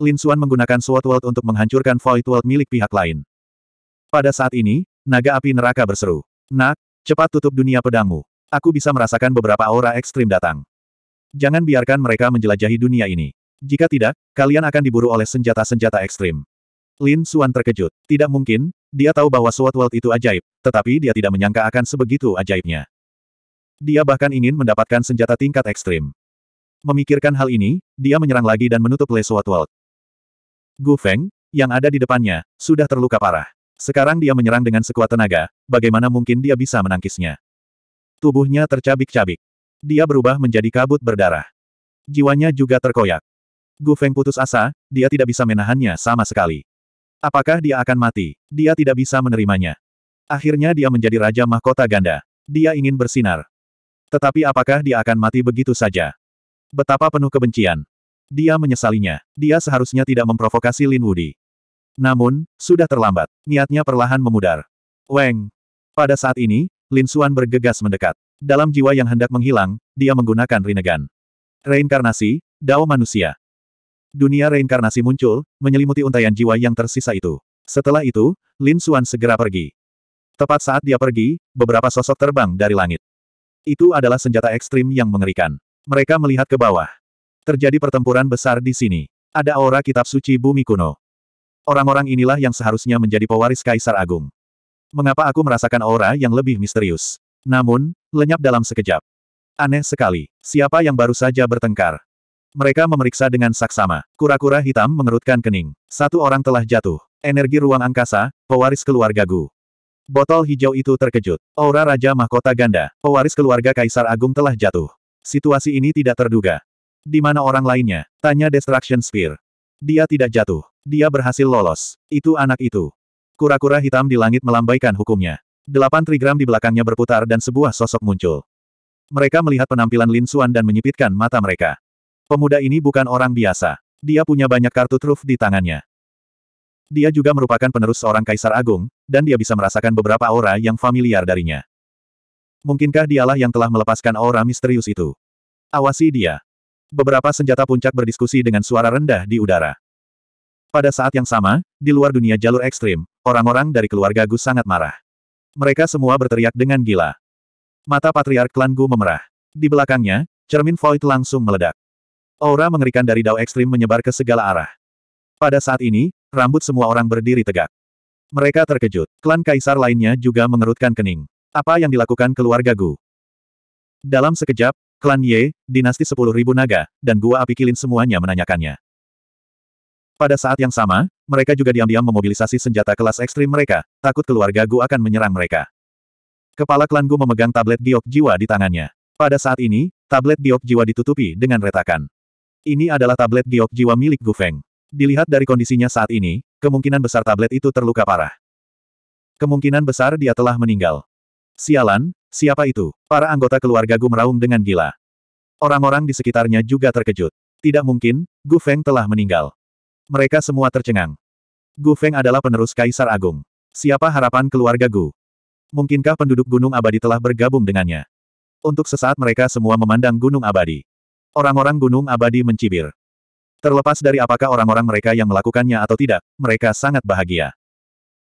Lin Xuan menggunakan Sword World untuk menghancurkan Void World milik pihak lain. Pada saat ini, naga api neraka berseru. Nak, cepat tutup dunia pedangmu. Aku bisa merasakan beberapa aura ekstrim datang. Jangan biarkan mereka menjelajahi dunia ini. Jika tidak, kalian akan diburu oleh senjata-senjata ekstrim. Lin Xuan terkejut. Tidak mungkin, dia tahu bahwa Sword World itu ajaib, tetapi dia tidak menyangka akan sebegitu ajaibnya. Dia bahkan ingin mendapatkan senjata tingkat ekstrim. Memikirkan hal ini, dia menyerang lagi dan menutup Le Sword World. Gu Feng, yang ada di depannya, sudah terluka parah. Sekarang dia menyerang dengan sekuat tenaga, bagaimana mungkin dia bisa menangkisnya? Tubuhnya tercabik-cabik. Dia berubah menjadi kabut berdarah. Jiwanya juga terkoyak. Gu Feng putus asa, dia tidak bisa menahannya sama sekali. Apakah dia akan mati? Dia tidak bisa menerimanya. Akhirnya dia menjadi Raja Mahkota Ganda. Dia ingin bersinar. Tetapi apakah dia akan mati begitu saja? Betapa penuh kebencian. Dia menyesalinya. Dia seharusnya tidak memprovokasi Lin Wudi. Namun, sudah terlambat. Niatnya perlahan memudar. Weng. Pada saat ini, Lin Xuan bergegas mendekat. Dalam jiwa yang hendak menghilang, dia menggunakan Rinnegan. Reinkarnasi, Dao Manusia. Dunia reinkarnasi muncul, menyelimuti untayan jiwa yang tersisa itu. Setelah itu, Lin Xuan segera pergi. Tepat saat dia pergi, beberapa sosok terbang dari langit. Itu adalah senjata ekstrim yang mengerikan. Mereka melihat ke bawah. Terjadi pertempuran besar di sini. Ada aura kitab suci bumi kuno. Orang-orang inilah yang seharusnya menjadi pewaris Kaisar Agung. Mengapa aku merasakan aura yang lebih misterius? Namun, lenyap dalam sekejap. Aneh sekali. Siapa yang baru saja bertengkar? Mereka memeriksa dengan saksama. Kura-kura hitam mengerutkan kening. Satu orang telah jatuh. Energi ruang angkasa, pewaris keluarga Gu. Botol hijau itu terkejut. Aura Raja Mahkota Ganda, pewaris keluarga Kaisar Agung telah jatuh. Situasi ini tidak terduga. Di mana orang lainnya? Tanya Destruction Spear. Dia tidak jatuh. Dia berhasil lolos. Itu anak itu. Kura-kura hitam di langit melambaikan hukumnya. Delapan trigram di belakangnya berputar dan sebuah sosok muncul. Mereka melihat penampilan Lin Xuan dan menyipitkan mata mereka. Pemuda ini bukan orang biasa. Dia punya banyak kartu truf di tangannya. Dia juga merupakan penerus seorang kaisar agung, dan dia bisa merasakan beberapa aura yang familiar darinya. Mungkinkah dialah yang telah melepaskan aura misterius itu? Awasi dia. Beberapa senjata puncak berdiskusi dengan suara rendah di udara. Pada saat yang sama, di luar dunia jalur ekstrim, orang-orang dari keluarga Gu sangat marah. Mereka semua berteriak dengan gila. Mata Patriark Klan Gu memerah. Di belakangnya, cermin void langsung meledak. Aura mengerikan dari dao ekstrim menyebar ke segala arah. Pada saat ini, rambut semua orang berdiri tegak. Mereka terkejut. Klan Kaisar lainnya juga mengerutkan kening. Apa yang dilakukan keluarga Gu? Dalam sekejap, Klan Ye, dinasti Ribu naga, dan gua api kilin semuanya menanyakannya. Pada saat yang sama, mereka juga diam-diam memobilisasi senjata kelas ekstrim mereka, takut keluarga Gu akan menyerang mereka. Kepala klan Gu memegang tablet giok jiwa di tangannya. Pada saat ini, tablet giok jiwa ditutupi dengan retakan. Ini adalah tablet giok jiwa milik Gu Feng. Dilihat dari kondisinya saat ini, kemungkinan besar tablet itu terluka parah. Kemungkinan besar dia telah meninggal. Sialan, siapa itu? Para anggota keluarga Gu meraung dengan gila. Orang-orang di sekitarnya juga terkejut. Tidak mungkin, Gu Feng telah meninggal. Mereka semua tercengang. Gu Feng adalah penerus Kaisar Agung. Siapa harapan keluarga Gu? Mungkinkah penduduk Gunung Abadi telah bergabung dengannya? Untuk sesaat mereka semua memandang Gunung Abadi. Orang-orang Gunung Abadi mencibir. Terlepas dari apakah orang-orang mereka yang melakukannya atau tidak, mereka sangat bahagia.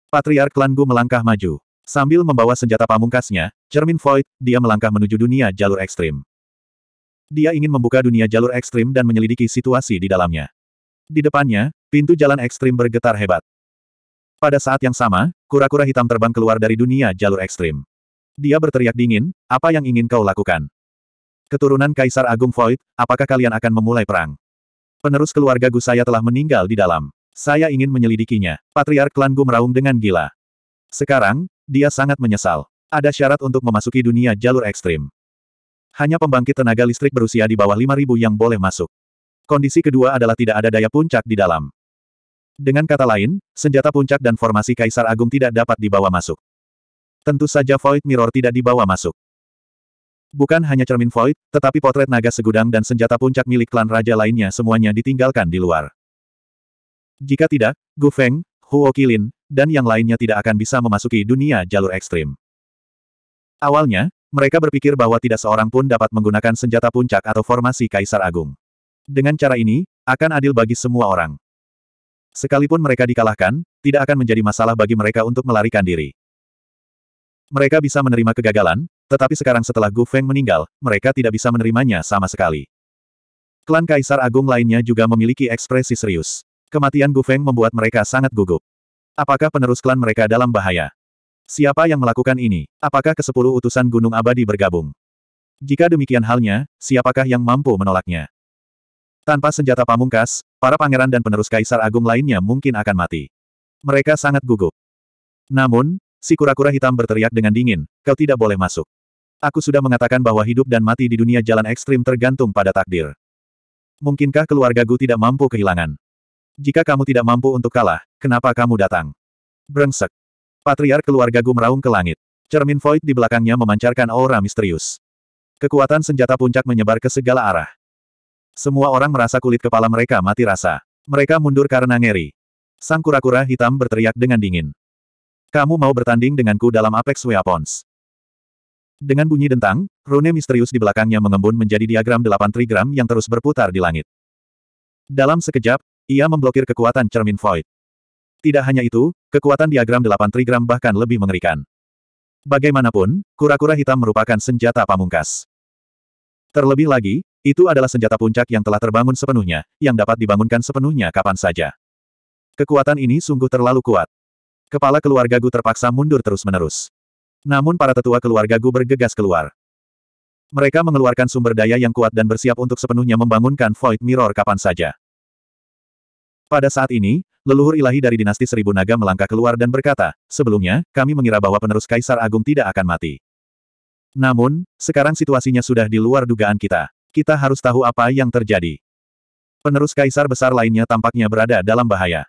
Patriark Klan Gu melangkah maju. Sambil membawa senjata pamungkasnya, cermin void, dia melangkah menuju dunia jalur ekstrim. Dia ingin membuka dunia jalur ekstrim dan menyelidiki situasi di dalamnya. Di depannya, pintu jalan ekstrim bergetar hebat. Pada saat yang sama, kura-kura hitam terbang keluar dari dunia jalur ekstrim. Dia berteriak dingin, apa yang ingin kau lakukan? Keturunan Kaisar Agung Void, apakah kalian akan memulai perang? Penerus keluarga Gu saya telah meninggal di dalam. Saya ingin menyelidikinya. Patriark Klan Gu meraung dengan gila. Sekarang, dia sangat menyesal. Ada syarat untuk memasuki dunia jalur ekstrim. Hanya pembangkit tenaga listrik berusia di bawah 5.000 yang boleh masuk. Kondisi kedua adalah tidak ada daya puncak di dalam. Dengan kata lain, senjata puncak dan formasi Kaisar Agung tidak dapat dibawa masuk. Tentu saja Void Mirror tidak dibawa masuk. Bukan hanya cermin Void, tetapi potret naga segudang dan senjata puncak milik klan raja lainnya semuanya ditinggalkan di luar. Jika tidak, Gu Feng, Huo Qilin, dan yang lainnya tidak akan bisa memasuki dunia jalur ekstrim. Awalnya, mereka berpikir bahwa tidak seorang pun dapat menggunakan senjata puncak atau formasi Kaisar Agung. Dengan cara ini, akan adil bagi semua orang. Sekalipun mereka dikalahkan, tidak akan menjadi masalah bagi mereka untuk melarikan diri. Mereka bisa menerima kegagalan, tetapi sekarang setelah Gu Feng meninggal, mereka tidak bisa menerimanya sama sekali. Klan Kaisar Agung lainnya juga memiliki ekspresi serius. Kematian Gu Feng membuat mereka sangat gugup. Apakah penerus klan mereka dalam bahaya? Siapa yang melakukan ini? Apakah ke kesepuluh utusan Gunung Abadi bergabung? Jika demikian halnya, siapakah yang mampu menolaknya? Tanpa senjata pamungkas, para pangeran dan penerus kaisar agung lainnya mungkin akan mati. Mereka sangat gugup. Namun, si kura-kura hitam berteriak dengan dingin, kau tidak boleh masuk. Aku sudah mengatakan bahwa hidup dan mati di dunia jalan ekstrim tergantung pada takdir. Mungkinkah keluarga Gu tidak mampu kehilangan jika kamu tidak mampu untuk kalah, kenapa kamu datang? Brengsek. Patriar keluarga Gu meraung ke langit. Cermin void di belakangnya memancarkan aura misterius. Kekuatan senjata puncak menyebar ke segala arah. Semua orang merasa kulit kepala mereka mati rasa. Mereka mundur karena ngeri. Sang kura-kura hitam berteriak dengan dingin. Kamu mau bertanding denganku dalam Apex Weapons. Dengan bunyi dentang, rune misterius di belakangnya mengembun menjadi diagram delapan trigram yang terus berputar di langit. Dalam sekejap, ia memblokir kekuatan cermin void. Tidak hanya itu, kekuatan diagram 8 trigram bahkan lebih mengerikan. Bagaimanapun, kura-kura hitam merupakan senjata pamungkas. Terlebih lagi, itu adalah senjata puncak yang telah terbangun sepenuhnya, yang dapat dibangunkan sepenuhnya kapan saja. Kekuatan ini sungguh terlalu kuat. Kepala keluarga Gu terpaksa mundur terus-menerus. Namun para tetua keluarga Gu bergegas keluar. Mereka mengeluarkan sumber daya yang kuat dan bersiap untuk sepenuhnya membangunkan Void Mirror kapan saja. Pada saat ini, leluhur ilahi dari dinasti seribu naga melangkah keluar dan berkata, sebelumnya, kami mengira bahwa penerus Kaisar Agung tidak akan mati. Namun, sekarang situasinya sudah di luar dugaan kita. Kita harus tahu apa yang terjadi. Penerus Kaisar besar lainnya tampaknya berada dalam bahaya.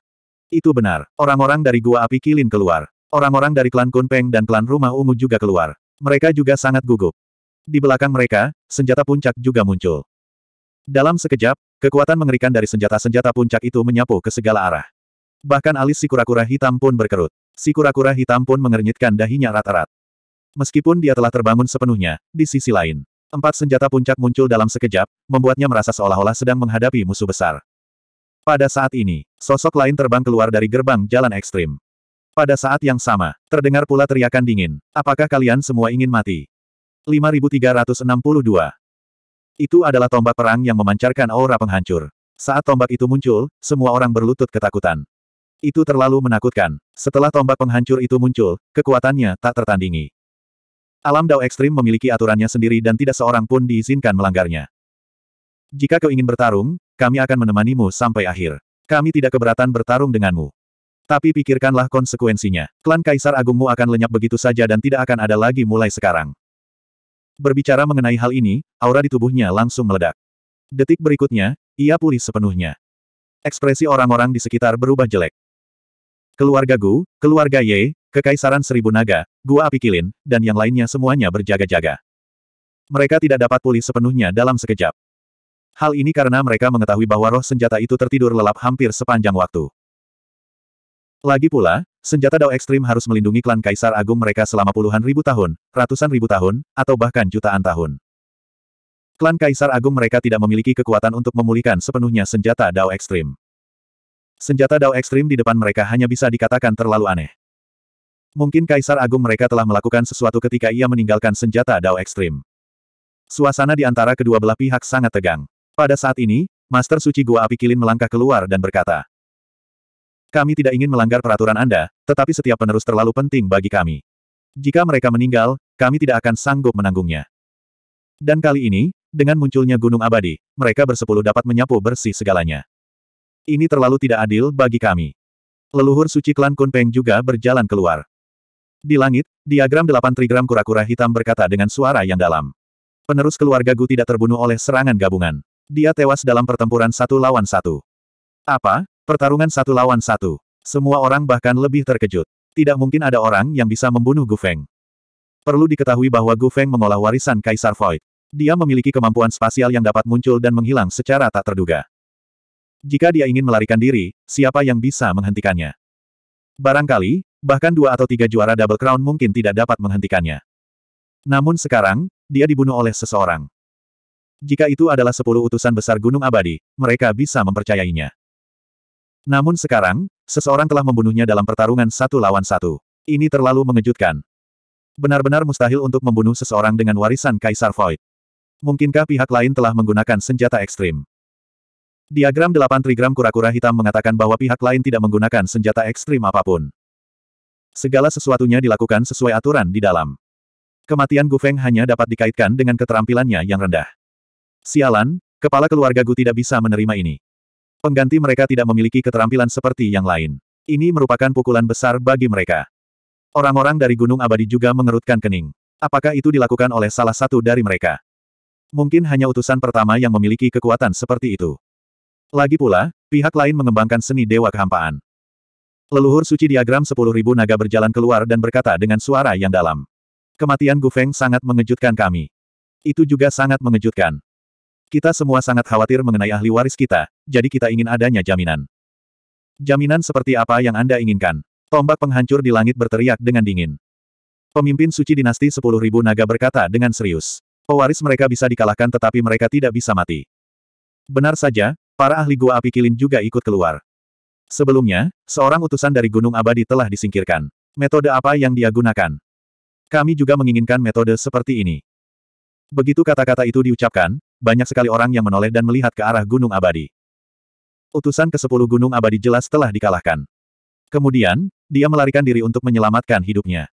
Itu benar, orang-orang dari Gua Api Kilin keluar. Orang-orang dari klan Kunpeng dan klan Rumah Ungu juga keluar. Mereka juga sangat gugup. Di belakang mereka, senjata puncak juga muncul. Dalam sekejap, kekuatan mengerikan dari senjata-senjata puncak itu menyapu ke segala arah. Bahkan alis si kura-kura hitam pun berkerut. Si kura-kura hitam pun mengernyitkan dahinya rata rat Meskipun dia telah terbangun sepenuhnya, di sisi lain, empat senjata puncak muncul dalam sekejap, membuatnya merasa seolah-olah sedang menghadapi musuh besar. Pada saat ini, sosok lain terbang keluar dari gerbang jalan ekstrim. Pada saat yang sama, terdengar pula teriakan dingin, apakah kalian semua ingin mati? 5362 itu adalah tombak perang yang memancarkan aura penghancur. Saat tombak itu muncul, semua orang berlutut ketakutan. Itu terlalu menakutkan. Setelah tombak penghancur itu muncul, kekuatannya tak tertandingi. Alam Dao Ekstrim memiliki aturannya sendiri dan tidak seorang pun diizinkan melanggarnya. Jika kau ingin bertarung, kami akan menemanimu sampai akhir. Kami tidak keberatan bertarung denganmu. Tapi pikirkanlah konsekuensinya. Klan Kaisar Agungmu akan lenyap begitu saja dan tidak akan ada lagi mulai sekarang. Berbicara mengenai hal ini, aura di tubuhnya langsung meledak. Detik berikutnya, ia pulih sepenuhnya. Ekspresi orang-orang di sekitar berubah jelek. Keluarga Gu, keluarga Ye, Kekaisaran Seribu Naga, Gua Api Kilin, dan yang lainnya semuanya berjaga-jaga. Mereka tidak dapat pulih sepenuhnya dalam sekejap. Hal ini karena mereka mengetahui bahwa roh senjata itu tertidur lelap hampir sepanjang waktu. Lagi pula, senjata Dao ekstrim harus melindungi klan Kaisar Agung mereka selama puluhan ribu tahun, ratusan ribu tahun, atau bahkan jutaan tahun. Klan Kaisar Agung mereka tidak memiliki kekuatan untuk memulihkan sepenuhnya senjata Dao ekstrim. Senjata Dao ekstrim di depan mereka hanya bisa dikatakan terlalu aneh. Mungkin Kaisar Agung mereka telah melakukan sesuatu ketika ia meninggalkan senjata Dao ekstrim. Suasana di antara kedua belah pihak sangat tegang. Pada saat ini, Master Suci Gua Api Kilin melangkah keluar dan berkata, kami tidak ingin melanggar peraturan Anda, tetapi setiap penerus terlalu penting bagi kami. Jika mereka meninggal, kami tidak akan sanggup menanggungnya. Dan kali ini, dengan munculnya gunung abadi, mereka bersepuluh dapat menyapu bersih segalanya. Ini terlalu tidak adil bagi kami. Leluhur suci klan Kunpeng juga berjalan keluar. Di langit, diagram delapan trigram kura-kura hitam berkata dengan suara yang dalam. Penerus keluarga Gu tidak terbunuh oleh serangan gabungan. Dia tewas dalam pertempuran satu lawan satu. Apa? Pertarungan satu lawan satu. Semua orang bahkan lebih terkejut. Tidak mungkin ada orang yang bisa membunuh Gu Feng. Perlu diketahui bahwa Gu Feng mengolah warisan Kaisar Void. Dia memiliki kemampuan spasial yang dapat muncul dan menghilang secara tak terduga. Jika dia ingin melarikan diri, siapa yang bisa menghentikannya? Barangkali, bahkan dua atau tiga juara Double Crown mungkin tidak dapat menghentikannya. Namun sekarang, dia dibunuh oleh seseorang. Jika itu adalah sepuluh utusan besar Gunung Abadi, mereka bisa mempercayainya. Namun sekarang, seseorang telah membunuhnya dalam pertarungan satu lawan satu. Ini terlalu mengejutkan. Benar-benar mustahil untuk membunuh seseorang dengan warisan Kaisar Void. Mungkinkah pihak lain telah menggunakan senjata ekstrim? Diagram 8 trigram kura-kura hitam mengatakan bahwa pihak lain tidak menggunakan senjata ekstrim apapun. Segala sesuatunya dilakukan sesuai aturan di dalam. Kematian Gu Feng hanya dapat dikaitkan dengan keterampilannya yang rendah. Sialan, kepala keluarga Gu tidak bisa menerima ini. Pengganti mereka tidak memiliki keterampilan seperti yang lain. Ini merupakan pukulan besar bagi mereka. Orang-orang dari Gunung Abadi juga mengerutkan kening. Apakah itu dilakukan oleh salah satu dari mereka? Mungkin hanya utusan pertama yang memiliki kekuatan seperti itu. Lagi pula, pihak lain mengembangkan seni dewa kehampaan. Leluhur suci diagram 10.000 naga berjalan keluar dan berkata dengan suara yang dalam. Kematian Gu Feng sangat mengejutkan kami. Itu juga sangat mengejutkan. Kita semua sangat khawatir mengenai ahli waris kita, jadi kita ingin adanya jaminan. Jaminan seperti apa yang Anda inginkan? Tombak penghancur di langit berteriak dengan dingin. Pemimpin suci dinasti 10.000 naga berkata dengan serius. Pewaris mereka bisa dikalahkan tetapi mereka tidak bisa mati. Benar saja, para ahli gua api kilin juga ikut keluar. Sebelumnya, seorang utusan dari Gunung Abadi telah disingkirkan. Metode apa yang dia gunakan? Kami juga menginginkan metode seperti ini. Begitu kata-kata itu diucapkan, banyak sekali orang yang menoleh dan melihat ke arah Gunung Abadi. Utusan ke-10 Gunung Abadi jelas telah dikalahkan. Kemudian, dia melarikan diri untuk menyelamatkan hidupnya.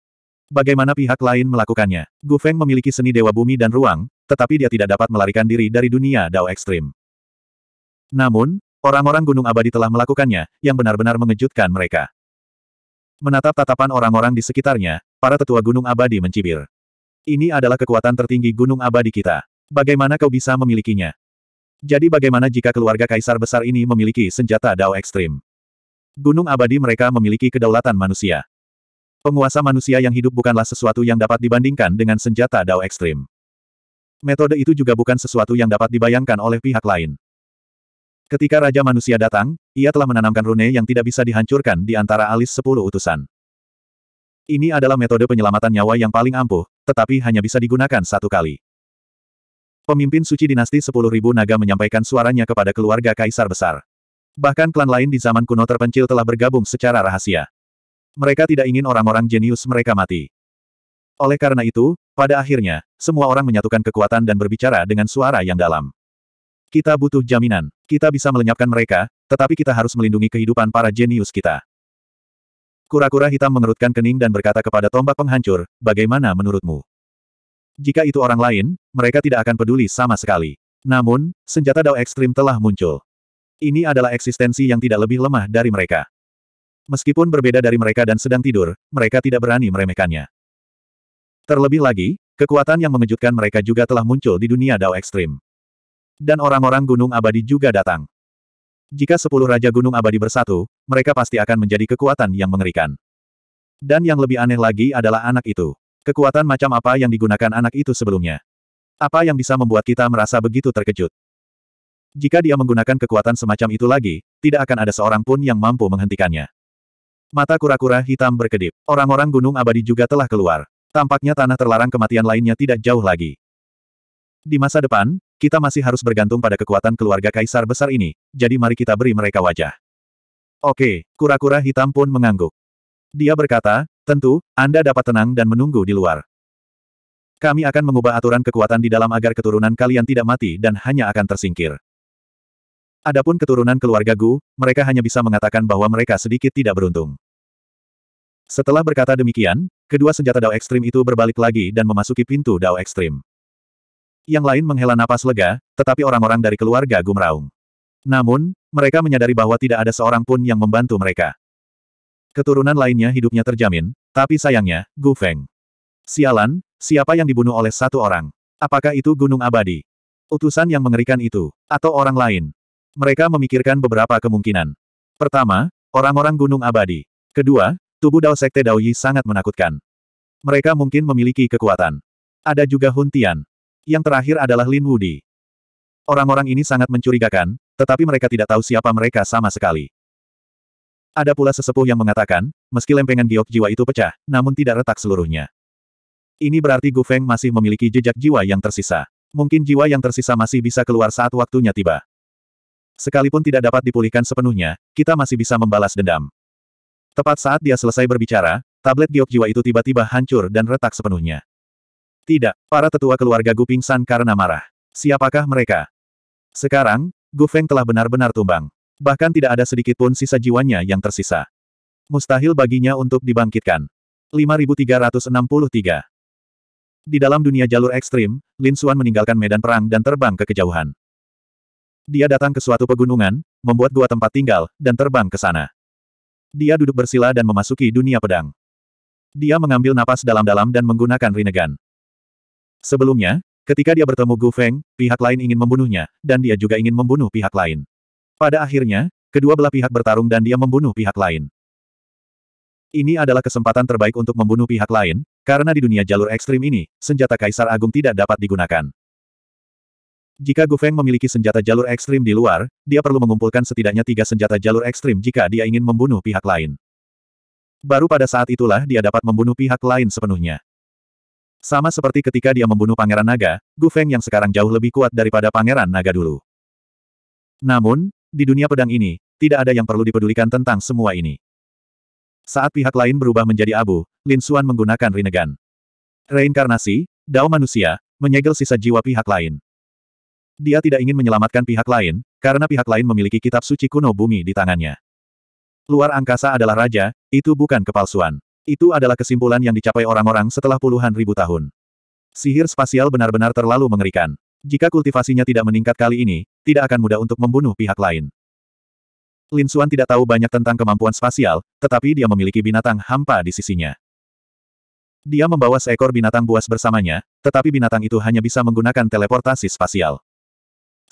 Bagaimana pihak lain melakukannya? Gu Feng memiliki seni dewa bumi dan ruang, tetapi dia tidak dapat melarikan diri dari dunia Dao ekstrim. Namun, orang-orang Gunung Abadi telah melakukannya, yang benar-benar mengejutkan mereka. Menatap tatapan orang-orang di sekitarnya, para tetua Gunung Abadi mencibir. Ini adalah kekuatan tertinggi Gunung Abadi kita. Bagaimana kau bisa memilikinya? Jadi bagaimana jika keluarga kaisar besar ini memiliki senjata dao ekstrim? Gunung abadi mereka memiliki kedaulatan manusia. Penguasa manusia yang hidup bukanlah sesuatu yang dapat dibandingkan dengan senjata dao ekstrim. Metode itu juga bukan sesuatu yang dapat dibayangkan oleh pihak lain. Ketika Raja Manusia datang, ia telah menanamkan rune yang tidak bisa dihancurkan di antara alis sepuluh utusan. Ini adalah metode penyelamatan nyawa yang paling ampuh, tetapi hanya bisa digunakan satu kali. Pemimpin suci dinasti 10.000 naga menyampaikan suaranya kepada keluarga kaisar besar. Bahkan klan lain di zaman kuno terpencil telah bergabung secara rahasia. Mereka tidak ingin orang-orang jenius mereka mati. Oleh karena itu, pada akhirnya, semua orang menyatukan kekuatan dan berbicara dengan suara yang dalam. Kita butuh jaminan. Kita bisa melenyapkan mereka, tetapi kita harus melindungi kehidupan para jenius kita. Kura-kura hitam mengerutkan kening dan berkata kepada tombak penghancur, bagaimana menurutmu? Jika itu orang lain, mereka tidak akan peduli sama sekali. Namun, senjata Dao ekstrim telah muncul. Ini adalah eksistensi yang tidak lebih lemah dari mereka. Meskipun berbeda dari mereka dan sedang tidur, mereka tidak berani meremehkannya. Terlebih lagi, kekuatan yang mengejutkan mereka juga telah muncul di dunia Dao ekstrim. Dan orang-orang Gunung Abadi juga datang. Jika sepuluh Raja Gunung Abadi bersatu, mereka pasti akan menjadi kekuatan yang mengerikan. Dan yang lebih aneh lagi adalah anak itu. Kekuatan macam apa yang digunakan anak itu sebelumnya? Apa yang bisa membuat kita merasa begitu terkejut? Jika dia menggunakan kekuatan semacam itu lagi, tidak akan ada seorang pun yang mampu menghentikannya. Mata kura-kura hitam berkedip. Orang-orang gunung abadi juga telah keluar. Tampaknya tanah terlarang kematian lainnya tidak jauh lagi. Di masa depan, kita masih harus bergantung pada kekuatan keluarga kaisar besar ini, jadi mari kita beri mereka wajah. Oke, kura-kura hitam pun mengangguk. Dia berkata, Tentu, Anda dapat tenang dan menunggu di luar. Kami akan mengubah aturan kekuatan di dalam agar keturunan kalian tidak mati dan hanya akan tersingkir. Adapun keturunan keluarga Gu, mereka hanya bisa mengatakan bahwa mereka sedikit tidak beruntung. Setelah berkata demikian, kedua senjata Dao Ekstrim itu berbalik lagi dan memasuki pintu Dao Ekstrim. Yang lain menghela napas lega, tetapi orang-orang dari keluarga Gu meraung. Namun, mereka menyadari bahwa tidak ada seorang pun yang membantu mereka. Keturunan lainnya hidupnya terjamin, tapi sayangnya, Gu Feng. Sialan, siapa yang dibunuh oleh satu orang? Apakah itu Gunung Abadi? Utusan yang mengerikan itu, atau orang lain? Mereka memikirkan beberapa kemungkinan. Pertama, orang-orang Gunung Abadi. Kedua, tubuh Dao Sekte Dao Yi sangat menakutkan. Mereka mungkin memiliki kekuatan. Ada juga Hun Tian. Yang terakhir adalah Lin Wudi. Orang-orang ini sangat mencurigakan, tetapi mereka tidak tahu siapa mereka sama sekali. Ada pula sesepuh yang mengatakan, meski lempengan giok jiwa itu pecah, namun tidak retak seluruhnya. Ini berarti Gu Feng masih memiliki jejak jiwa yang tersisa. Mungkin jiwa yang tersisa masih bisa keluar saat waktunya tiba. Sekalipun tidak dapat dipulihkan sepenuhnya, kita masih bisa membalas dendam. Tepat saat dia selesai berbicara, tablet giok jiwa itu tiba-tiba hancur dan retak sepenuhnya. Tidak, para tetua keluarga Gu pingsan karena marah. Siapakah mereka? Sekarang, Gu Feng telah benar-benar tumbang. Bahkan tidak ada sedikit pun sisa jiwanya yang tersisa. Mustahil baginya untuk dibangkitkan. 5363 Di dalam dunia jalur ekstrim, Lin Suan meninggalkan medan perang dan terbang ke kejauhan. Dia datang ke suatu pegunungan, membuat gua tempat tinggal, dan terbang ke sana. Dia duduk bersila dan memasuki dunia pedang. Dia mengambil napas dalam-dalam dan menggunakan Rinnegan. Sebelumnya, ketika dia bertemu Gu Feng, pihak lain ingin membunuhnya, dan dia juga ingin membunuh pihak lain. Pada akhirnya, kedua belah pihak bertarung dan dia membunuh pihak lain. Ini adalah kesempatan terbaik untuk membunuh pihak lain, karena di dunia jalur ekstrim ini, senjata Kaisar Agung tidak dapat digunakan. Jika Gu Feng memiliki senjata jalur ekstrim di luar, dia perlu mengumpulkan setidaknya tiga senjata jalur ekstrim jika dia ingin membunuh pihak lain. Baru pada saat itulah dia dapat membunuh pihak lain sepenuhnya. Sama seperti ketika dia membunuh Pangeran Naga, Gu Feng yang sekarang jauh lebih kuat daripada Pangeran Naga dulu. Namun, di dunia pedang ini, tidak ada yang perlu dipedulikan tentang semua ini. Saat pihak lain berubah menjadi abu, Lin Suan menggunakan Rinnegan. Reinkarnasi, Dao manusia, menyegel sisa jiwa pihak lain. Dia tidak ingin menyelamatkan pihak lain, karena pihak lain memiliki kitab suci kuno bumi di tangannya. Luar angkasa adalah raja, itu bukan kepalsuan. Itu adalah kesimpulan yang dicapai orang-orang setelah puluhan ribu tahun. Sihir spasial benar-benar terlalu mengerikan. Jika kultivasinya tidak meningkat kali ini, tidak akan mudah untuk membunuh pihak lain. Lin Xuan tidak tahu banyak tentang kemampuan spasial, tetapi dia memiliki binatang hampa di sisinya. Dia membawa seekor binatang buas bersamanya, tetapi binatang itu hanya bisa menggunakan teleportasi spasial.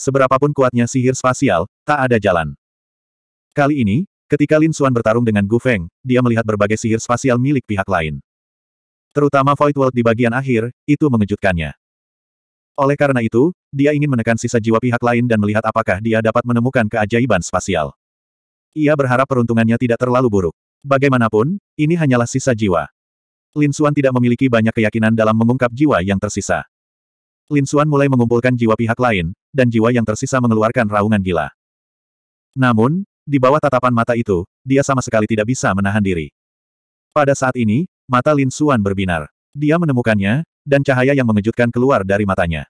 Seberapapun kuatnya sihir spasial, tak ada jalan. Kali ini, ketika Lin Xuan bertarung dengan Gu Feng, dia melihat berbagai sihir spasial milik pihak lain. Terutama Void World di bagian akhir, itu mengejutkannya. Oleh karena itu, dia ingin menekan sisa jiwa pihak lain dan melihat apakah dia dapat menemukan keajaiban spasial. Ia berharap peruntungannya tidak terlalu buruk. Bagaimanapun, ini hanyalah sisa jiwa. Lin Xuan tidak memiliki banyak keyakinan dalam mengungkap jiwa yang tersisa. Lin Xuan mulai mengumpulkan jiwa pihak lain, dan jiwa yang tersisa mengeluarkan raungan gila. Namun, di bawah tatapan mata itu, dia sama sekali tidak bisa menahan diri. Pada saat ini, mata Lin Xuan berbinar. Dia menemukannya, dan cahaya yang mengejutkan keluar dari matanya.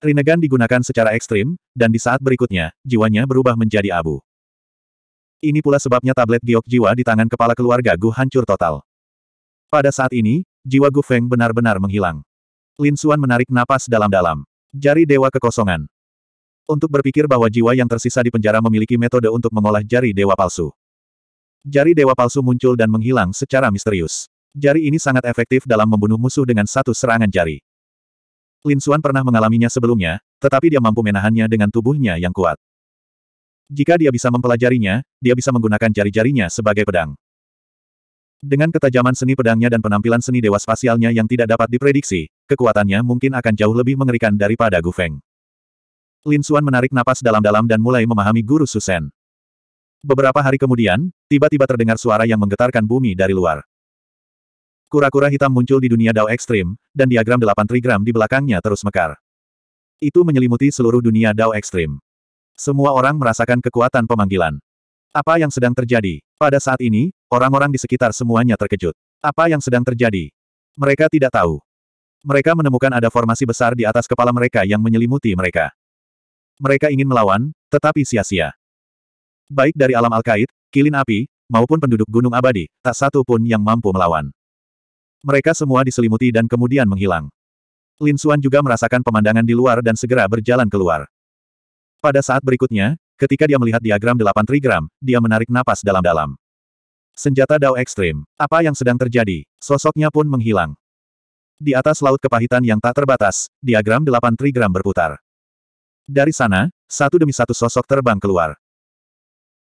Rinnegan digunakan secara ekstrim, dan di saat berikutnya, jiwanya berubah menjadi abu. Ini pula sebabnya tablet giok jiwa di tangan kepala keluarga Gu hancur total. Pada saat ini, jiwa Gu Feng benar-benar menghilang. Lin Xuan menarik napas dalam-dalam. Jari Dewa Kekosongan. Untuk berpikir bahwa jiwa yang tersisa di penjara memiliki metode untuk mengolah jari Dewa Palsu. Jari Dewa Palsu muncul dan menghilang secara misterius. Jari ini sangat efektif dalam membunuh musuh dengan satu serangan jari. Lin Xuan pernah mengalaminya sebelumnya, tetapi dia mampu menahannya dengan tubuhnya yang kuat. Jika dia bisa mempelajarinya, dia bisa menggunakan jari-jarinya sebagai pedang. Dengan ketajaman seni pedangnya dan penampilan seni dewa spasialnya yang tidak dapat diprediksi, kekuatannya mungkin akan jauh lebih mengerikan daripada Gu Feng. Lin Xuan menarik napas dalam-dalam dan mulai memahami guru Susen. Beberapa hari kemudian, tiba-tiba terdengar suara yang menggetarkan bumi dari luar. Kura-kura hitam muncul di dunia Dao ekstrim, dan diagram delapan trigram di belakangnya terus mekar. Itu menyelimuti seluruh dunia Dao ekstrim. Semua orang merasakan kekuatan pemanggilan. Apa yang sedang terjadi? Pada saat ini, orang-orang di sekitar semuanya terkejut. Apa yang sedang terjadi? Mereka tidak tahu. Mereka menemukan ada formasi besar di atas kepala mereka yang menyelimuti mereka. Mereka ingin melawan, tetapi sia-sia. Baik dari alam al Alkait, Kilin Api, maupun penduduk Gunung Abadi, tak satu pun yang mampu melawan. Mereka semua diselimuti dan kemudian menghilang. Lin Suan juga merasakan pemandangan di luar dan segera berjalan keluar. Pada saat berikutnya, ketika dia melihat diagram 8 trigram, dia menarik napas dalam-dalam. Senjata Dao ekstrim. Apa yang sedang terjadi? Sosoknya pun menghilang. Di atas laut kepahitan yang tak terbatas, diagram 8 trigram berputar. Dari sana, satu demi satu sosok terbang keluar.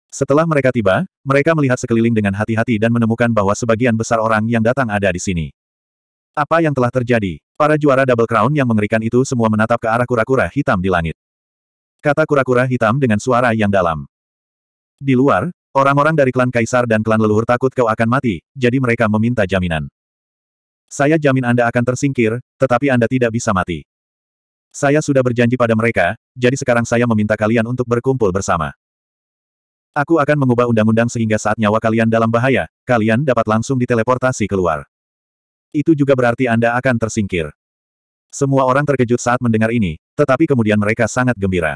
Setelah mereka tiba, mereka melihat sekeliling dengan hati-hati dan menemukan bahwa sebagian besar orang yang datang ada di sini. Apa yang telah terjadi? Para juara Double Crown yang mengerikan itu semua menatap ke arah kura-kura hitam di langit. Kata kura-kura hitam dengan suara yang dalam. Di luar, orang-orang dari klan Kaisar dan klan leluhur takut kau akan mati, jadi mereka meminta jaminan. Saya jamin Anda akan tersingkir, tetapi Anda tidak bisa mati. Saya sudah berjanji pada mereka, jadi sekarang saya meminta kalian untuk berkumpul bersama. Aku akan mengubah undang-undang sehingga saat nyawa kalian dalam bahaya, kalian dapat langsung diteleportasi keluar. Itu juga berarti Anda akan tersingkir. Semua orang terkejut saat mendengar ini, tetapi kemudian mereka sangat gembira.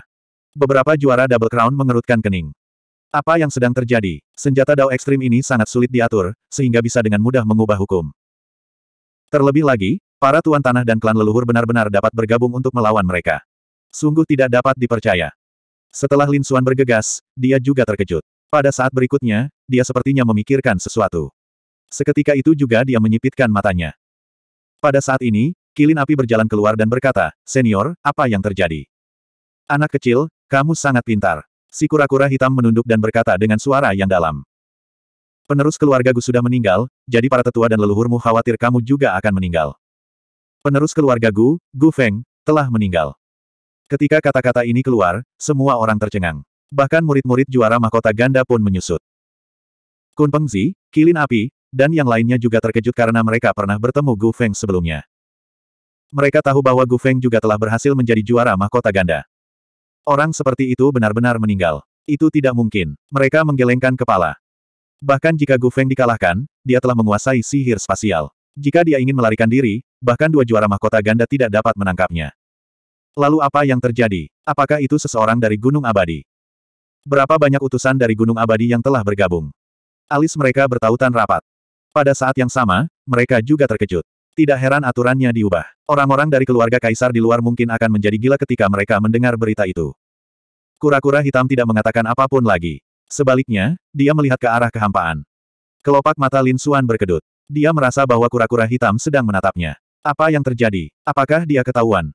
Beberapa juara Double Crown mengerutkan kening. Apa yang sedang terjadi? Senjata Dao ekstrim ini sangat sulit diatur, sehingga bisa dengan mudah mengubah hukum. Terlebih lagi, para tuan tanah dan klan leluhur benar-benar dapat bergabung untuk melawan mereka. Sungguh tidak dapat dipercaya. Setelah Lin Suan bergegas, dia juga terkejut. Pada saat berikutnya, dia sepertinya memikirkan sesuatu. Seketika itu juga dia menyipitkan matanya. Pada saat ini, kilin api berjalan keluar dan berkata, Senior, apa yang terjadi? Anak kecil, kamu sangat pintar. Si kura-kura hitam menunduk dan berkata dengan suara yang dalam. Penerus keluarga Gu sudah meninggal, jadi para tetua dan leluhurmu khawatir kamu juga akan meninggal. Penerus keluarga Gu, Gu Feng, telah meninggal. Ketika kata-kata ini keluar, semua orang tercengang. Bahkan murid-murid juara mahkota ganda pun menyusut. Kun Pengzi, Kilin Api, dan yang lainnya juga terkejut karena mereka pernah bertemu Gu Feng sebelumnya. Mereka tahu bahwa Gu Feng juga telah berhasil menjadi juara mahkota ganda. Orang seperti itu benar-benar meninggal. Itu tidak mungkin. Mereka menggelengkan kepala. Bahkan jika Gu Feng dikalahkan, dia telah menguasai sihir spasial. Jika dia ingin melarikan diri, bahkan dua juara mahkota ganda tidak dapat menangkapnya. Lalu apa yang terjadi? Apakah itu seseorang dari Gunung Abadi? Berapa banyak utusan dari Gunung Abadi yang telah bergabung? Alis mereka bertautan rapat. Pada saat yang sama, mereka juga terkejut. Tidak heran aturannya diubah. Orang-orang dari keluarga kaisar di luar mungkin akan menjadi gila ketika mereka mendengar berita itu. Kura-kura hitam tidak mengatakan apapun lagi. Sebaliknya, dia melihat ke arah kehampaan. Kelopak mata Lin Suan berkedut. Dia merasa bahwa kura-kura hitam sedang menatapnya. Apa yang terjadi? Apakah dia ketahuan?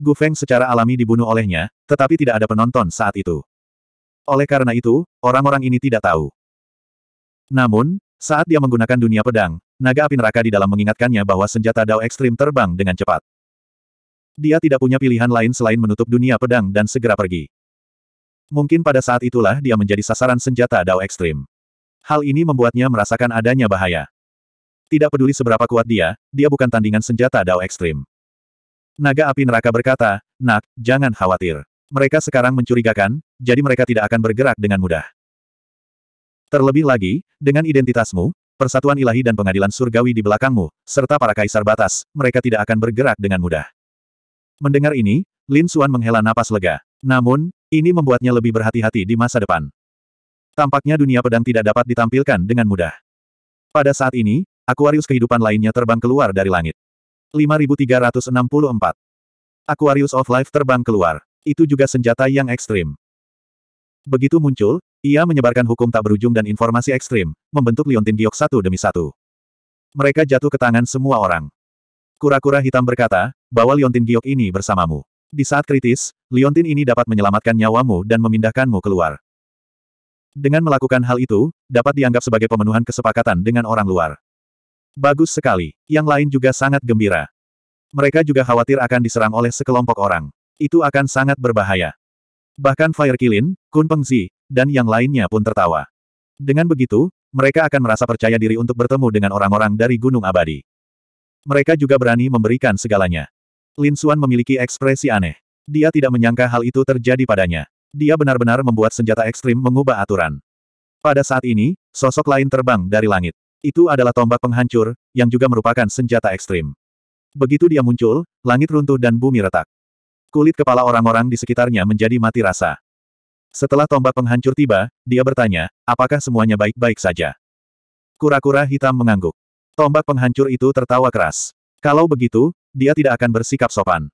Gu Feng secara alami dibunuh olehnya, tetapi tidak ada penonton saat itu. Oleh karena itu, orang-orang ini tidak tahu. Namun, saat dia menggunakan dunia pedang, naga api neraka di dalam mengingatkannya bahwa senjata Dao Ekstrim terbang dengan cepat. Dia tidak punya pilihan lain selain menutup dunia pedang dan segera pergi. Mungkin pada saat itulah dia menjadi sasaran senjata Dao Ekstrim. Hal ini membuatnya merasakan adanya bahaya. Tidak peduli seberapa kuat dia, dia bukan tandingan senjata Dao Ekstrim. Naga api neraka berkata, Nak, jangan khawatir. Mereka sekarang mencurigakan, jadi mereka tidak akan bergerak dengan mudah. Terlebih lagi, dengan identitasmu, persatuan ilahi dan pengadilan surgawi di belakangmu, serta para kaisar batas, mereka tidak akan bergerak dengan mudah. Mendengar ini, Lin Xuan menghela napas lega. Namun, ini membuatnya lebih berhati-hati di masa depan. Tampaknya dunia pedang tidak dapat ditampilkan dengan mudah. Pada saat ini, Aquarius kehidupan lainnya terbang keluar dari langit. 5364. Aquarius of Life terbang keluar. Itu juga senjata yang ekstrim. Begitu muncul, ia menyebarkan hukum tak berujung dan informasi ekstrim, membentuk liontin giok satu demi satu. Mereka jatuh ke tangan semua orang. Kura-kura hitam berkata, bawa liontin giok ini bersamamu. Di saat kritis, liontin ini dapat menyelamatkan nyawamu dan memindahkanmu keluar. Dengan melakukan hal itu, dapat dianggap sebagai pemenuhan kesepakatan dengan orang luar. Bagus sekali. Yang lain juga sangat gembira. Mereka juga khawatir akan diserang oleh sekelompok orang. Itu akan sangat berbahaya. Bahkan Fire Kilin, Kun Peng Pengzi, dan yang lainnya pun tertawa. Dengan begitu, mereka akan merasa percaya diri untuk bertemu dengan orang-orang dari Gunung Abadi. Mereka juga berani memberikan segalanya. Lin Xuan memiliki ekspresi aneh. Dia tidak menyangka hal itu terjadi padanya. Dia benar-benar membuat senjata ekstrim mengubah aturan. Pada saat ini, sosok lain terbang dari langit. Itu adalah tombak penghancur, yang juga merupakan senjata ekstrim. Begitu dia muncul, langit runtuh dan bumi retak. Kulit kepala orang-orang di sekitarnya menjadi mati rasa. Setelah tombak penghancur tiba, dia bertanya, apakah semuanya baik-baik saja? Kura-kura hitam mengangguk. Tombak penghancur itu tertawa keras. Kalau begitu, dia tidak akan bersikap sopan.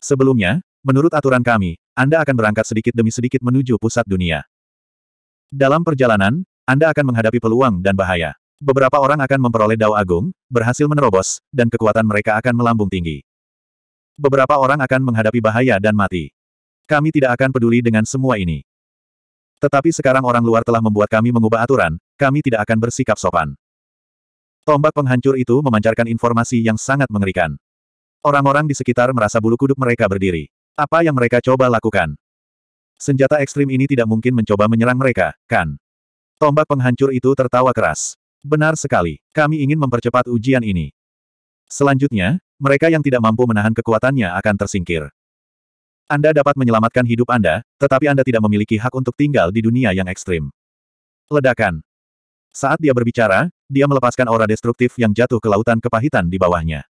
Sebelumnya, menurut aturan kami, Anda akan berangkat sedikit demi sedikit menuju pusat dunia. Dalam perjalanan, Anda akan menghadapi peluang dan bahaya. Beberapa orang akan memperoleh dao agung, berhasil menerobos, dan kekuatan mereka akan melambung tinggi. Beberapa orang akan menghadapi bahaya dan mati. Kami tidak akan peduli dengan semua ini. Tetapi sekarang orang luar telah membuat kami mengubah aturan, kami tidak akan bersikap sopan. Tombak penghancur itu memancarkan informasi yang sangat mengerikan. Orang-orang di sekitar merasa bulu kuduk mereka berdiri. Apa yang mereka coba lakukan? Senjata ekstrim ini tidak mungkin mencoba menyerang mereka, kan? Tombak penghancur itu tertawa keras. Benar sekali, kami ingin mempercepat ujian ini. Selanjutnya, mereka yang tidak mampu menahan kekuatannya akan tersingkir. Anda dapat menyelamatkan hidup Anda, tetapi Anda tidak memiliki hak untuk tinggal di dunia yang ekstrim. Ledakan. Saat dia berbicara, dia melepaskan aura destruktif yang jatuh ke lautan kepahitan di bawahnya.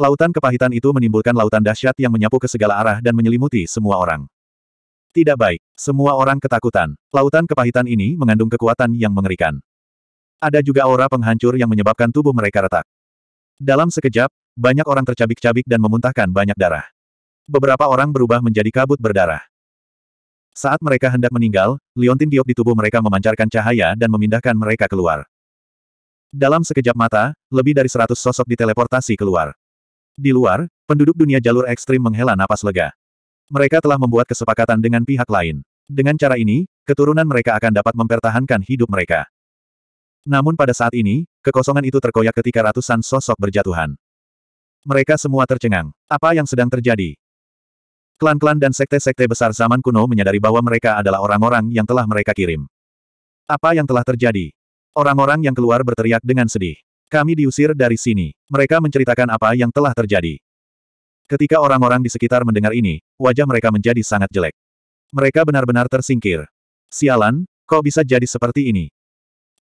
Lautan kepahitan itu menimbulkan lautan dahsyat yang menyapu ke segala arah dan menyelimuti semua orang. Tidak baik, semua orang ketakutan. Lautan kepahitan ini mengandung kekuatan yang mengerikan. Ada juga aura penghancur yang menyebabkan tubuh mereka retak. Dalam sekejap, banyak orang tercabik-cabik dan memuntahkan banyak darah. Beberapa orang berubah menjadi kabut berdarah. Saat mereka hendak meninggal, liontin giok di tubuh mereka memancarkan cahaya dan memindahkan mereka keluar. Dalam sekejap mata, lebih dari seratus sosok diteleportasi keluar. Di luar, penduduk dunia jalur ekstrim menghela napas lega. Mereka telah membuat kesepakatan dengan pihak lain. Dengan cara ini, keturunan mereka akan dapat mempertahankan hidup mereka. Namun pada saat ini, kekosongan itu terkoyak ketika ratusan sosok berjatuhan. Mereka semua tercengang. Apa yang sedang terjadi? Klan-klan dan sekte-sekte besar zaman kuno menyadari bahwa mereka adalah orang-orang yang telah mereka kirim. Apa yang telah terjadi? Orang-orang yang keluar berteriak dengan sedih. Kami diusir dari sini. Mereka menceritakan apa yang telah terjadi. Ketika orang-orang di sekitar mendengar ini, wajah mereka menjadi sangat jelek. Mereka benar-benar tersingkir. Sialan, kok bisa jadi seperti ini?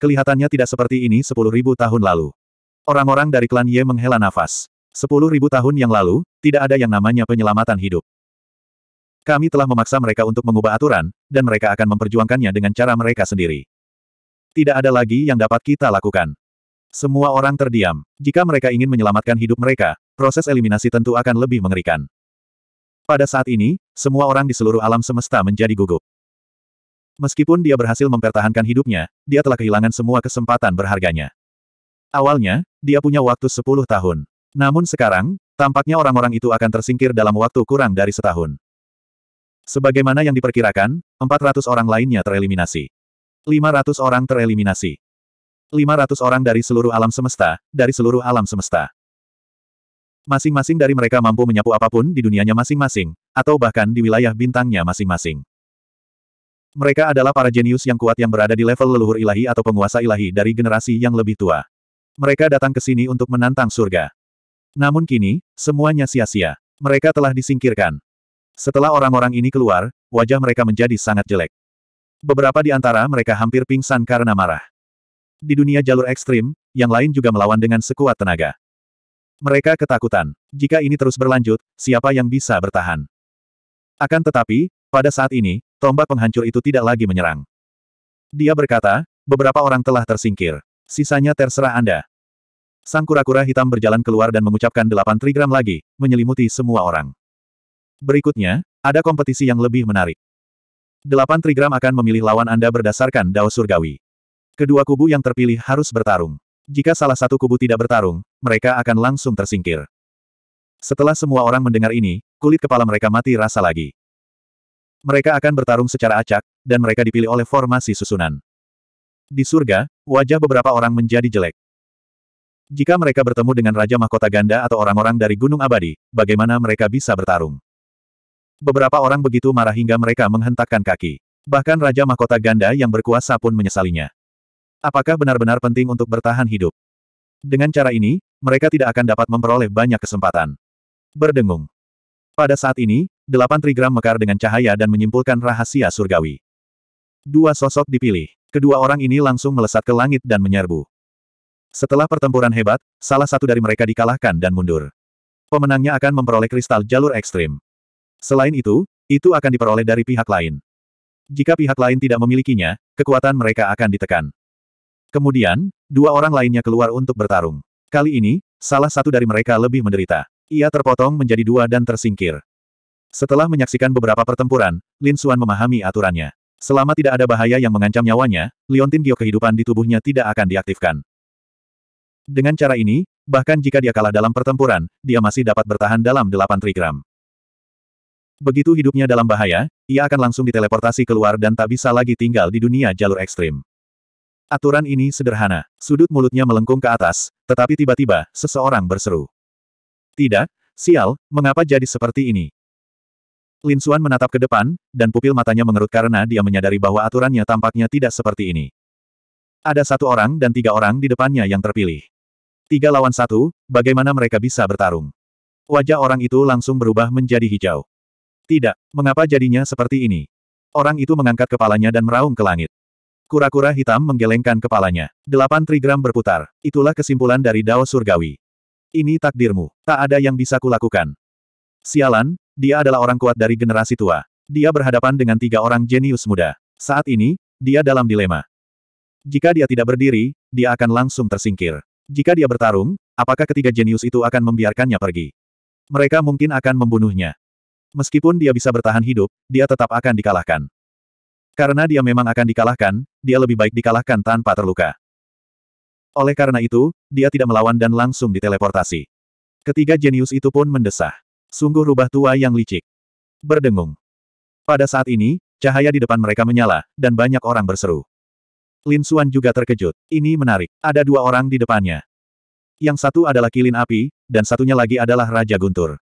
Kelihatannya tidak seperti ini sepuluh ribu tahun lalu. Orang-orang dari klan Ye menghela nafas. Sepuluh ribu tahun yang lalu, tidak ada yang namanya penyelamatan hidup. Kami telah memaksa mereka untuk mengubah aturan, dan mereka akan memperjuangkannya dengan cara mereka sendiri. Tidak ada lagi yang dapat kita lakukan. Semua orang terdiam. Jika mereka ingin menyelamatkan hidup mereka, proses eliminasi tentu akan lebih mengerikan. Pada saat ini, semua orang di seluruh alam semesta menjadi gugup. Meskipun dia berhasil mempertahankan hidupnya, dia telah kehilangan semua kesempatan berharganya. Awalnya, dia punya waktu 10 tahun. Namun sekarang, tampaknya orang-orang itu akan tersingkir dalam waktu kurang dari setahun. Sebagaimana yang diperkirakan, 400 orang lainnya tereliminasi. 500 orang tereliminasi. 500 orang dari seluruh alam semesta, dari seluruh alam semesta. Masing-masing dari mereka mampu menyapu apapun di dunianya masing-masing, atau bahkan di wilayah bintangnya masing-masing. Mereka adalah para jenius yang kuat yang berada di level leluhur ilahi atau penguasa ilahi dari generasi yang lebih tua. Mereka datang ke sini untuk menantang surga. Namun kini, semuanya sia-sia. Mereka telah disingkirkan. Setelah orang-orang ini keluar, wajah mereka menjadi sangat jelek. Beberapa di antara mereka hampir pingsan karena marah. Di dunia jalur ekstrim, yang lain juga melawan dengan sekuat tenaga. Mereka ketakutan. Jika ini terus berlanjut, siapa yang bisa bertahan? Akan tetapi, pada saat ini, tombak penghancur itu tidak lagi menyerang. Dia berkata, beberapa orang telah tersingkir. Sisanya terserah Anda. Sang kura-kura hitam berjalan keluar dan mengucapkan delapan trigram lagi, menyelimuti semua orang. Berikutnya, ada kompetisi yang lebih menarik. Delapan trigram akan memilih lawan Anda berdasarkan dao surgawi. Kedua kubu yang terpilih harus bertarung. Jika salah satu kubu tidak bertarung, mereka akan langsung tersingkir. Setelah semua orang mendengar ini, kulit kepala mereka mati rasa lagi. Mereka akan bertarung secara acak, dan mereka dipilih oleh formasi susunan. Di surga, wajah beberapa orang menjadi jelek. Jika mereka bertemu dengan Raja Mahkota Ganda atau orang-orang dari Gunung Abadi, bagaimana mereka bisa bertarung? Beberapa orang begitu marah hingga mereka menghentakkan kaki. Bahkan Raja Mahkota Ganda yang berkuasa pun menyesalinya. Apakah benar-benar penting untuk bertahan hidup? Dengan cara ini, mereka tidak akan dapat memperoleh banyak kesempatan. Berdengung. Pada saat ini, delapan trigram mekar dengan cahaya dan menyimpulkan rahasia surgawi. Dua sosok dipilih. Kedua orang ini langsung melesat ke langit dan menyerbu. Setelah pertempuran hebat, salah satu dari mereka dikalahkan dan mundur. Pemenangnya akan memperoleh kristal jalur ekstrim. Selain itu, itu akan diperoleh dari pihak lain. Jika pihak lain tidak memilikinya, kekuatan mereka akan ditekan. Kemudian, dua orang lainnya keluar untuk bertarung. Kali ini, salah satu dari mereka lebih menderita. Ia terpotong menjadi dua dan tersingkir. Setelah menyaksikan beberapa pertempuran, Lin Xuan memahami aturannya. Selama tidak ada bahaya yang mengancam nyawanya, liontin Giok kehidupan di tubuhnya tidak akan diaktifkan. Dengan cara ini, bahkan jika dia kalah dalam pertempuran, dia masih dapat bertahan dalam 8 trigram. Begitu hidupnya dalam bahaya, ia akan langsung diteleportasi keluar dan tak bisa lagi tinggal di dunia jalur ekstrim. Aturan ini sederhana. Sudut mulutnya melengkung ke atas, tetapi tiba-tiba, seseorang berseru. Tidak, sial, mengapa jadi seperti ini? Lin Suan menatap ke depan, dan pupil matanya mengerut karena dia menyadari bahwa aturannya tampaknya tidak seperti ini. Ada satu orang dan tiga orang di depannya yang terpilih. Tiga lawan satu, bagaimana mereka bisa bertarung? Wajah orang itu langsung berubah menjadi hijau. Tidak, mengapa jadinya seperti ini? Orang itu mengangkat kepalanya dan meraung ke langit. Kura-kura hitam menggelengkan kepalanya. Delapan trigram berputar. Itulah kesimpulan dari Dao Surgawi. Ini takdirmu. Tak ada yang bisa kulakukan. Sialan, dia adalah orang kuat dari generasi tua. Dia berhadapan dengan tiga orang jenius muda. Saat ini, dia dalam dilema. Jika dia tidak berdiri, dia akan langsung tersingkir. Jika dia bertarung, apakah ketiga jenius itu akan membiarkannya pergi? Mereka mungkin akan membunuhnya. Meskipun dia bisa bertahan hidup, dia tetap akan dikalahkan. Karena dia memang akan dikalahkan, dia lebih baik dikalahkan tanpa terluka. Oleh karena itu, dia tidak melawan dan langsung diteleportasi. Ketiga jenius itu pun mendesah. Sungguh rubah tua yang licik. Berdengung. Pada saat ini, cahaya di depan mereka menyala, dan banyak orang berseru. Lin Xuan juga terkejut. Ini menarik. Ada dua orang di depannya. Yang satu adalah Kilin Api, dan satunya lagi adalah Raja Guntur.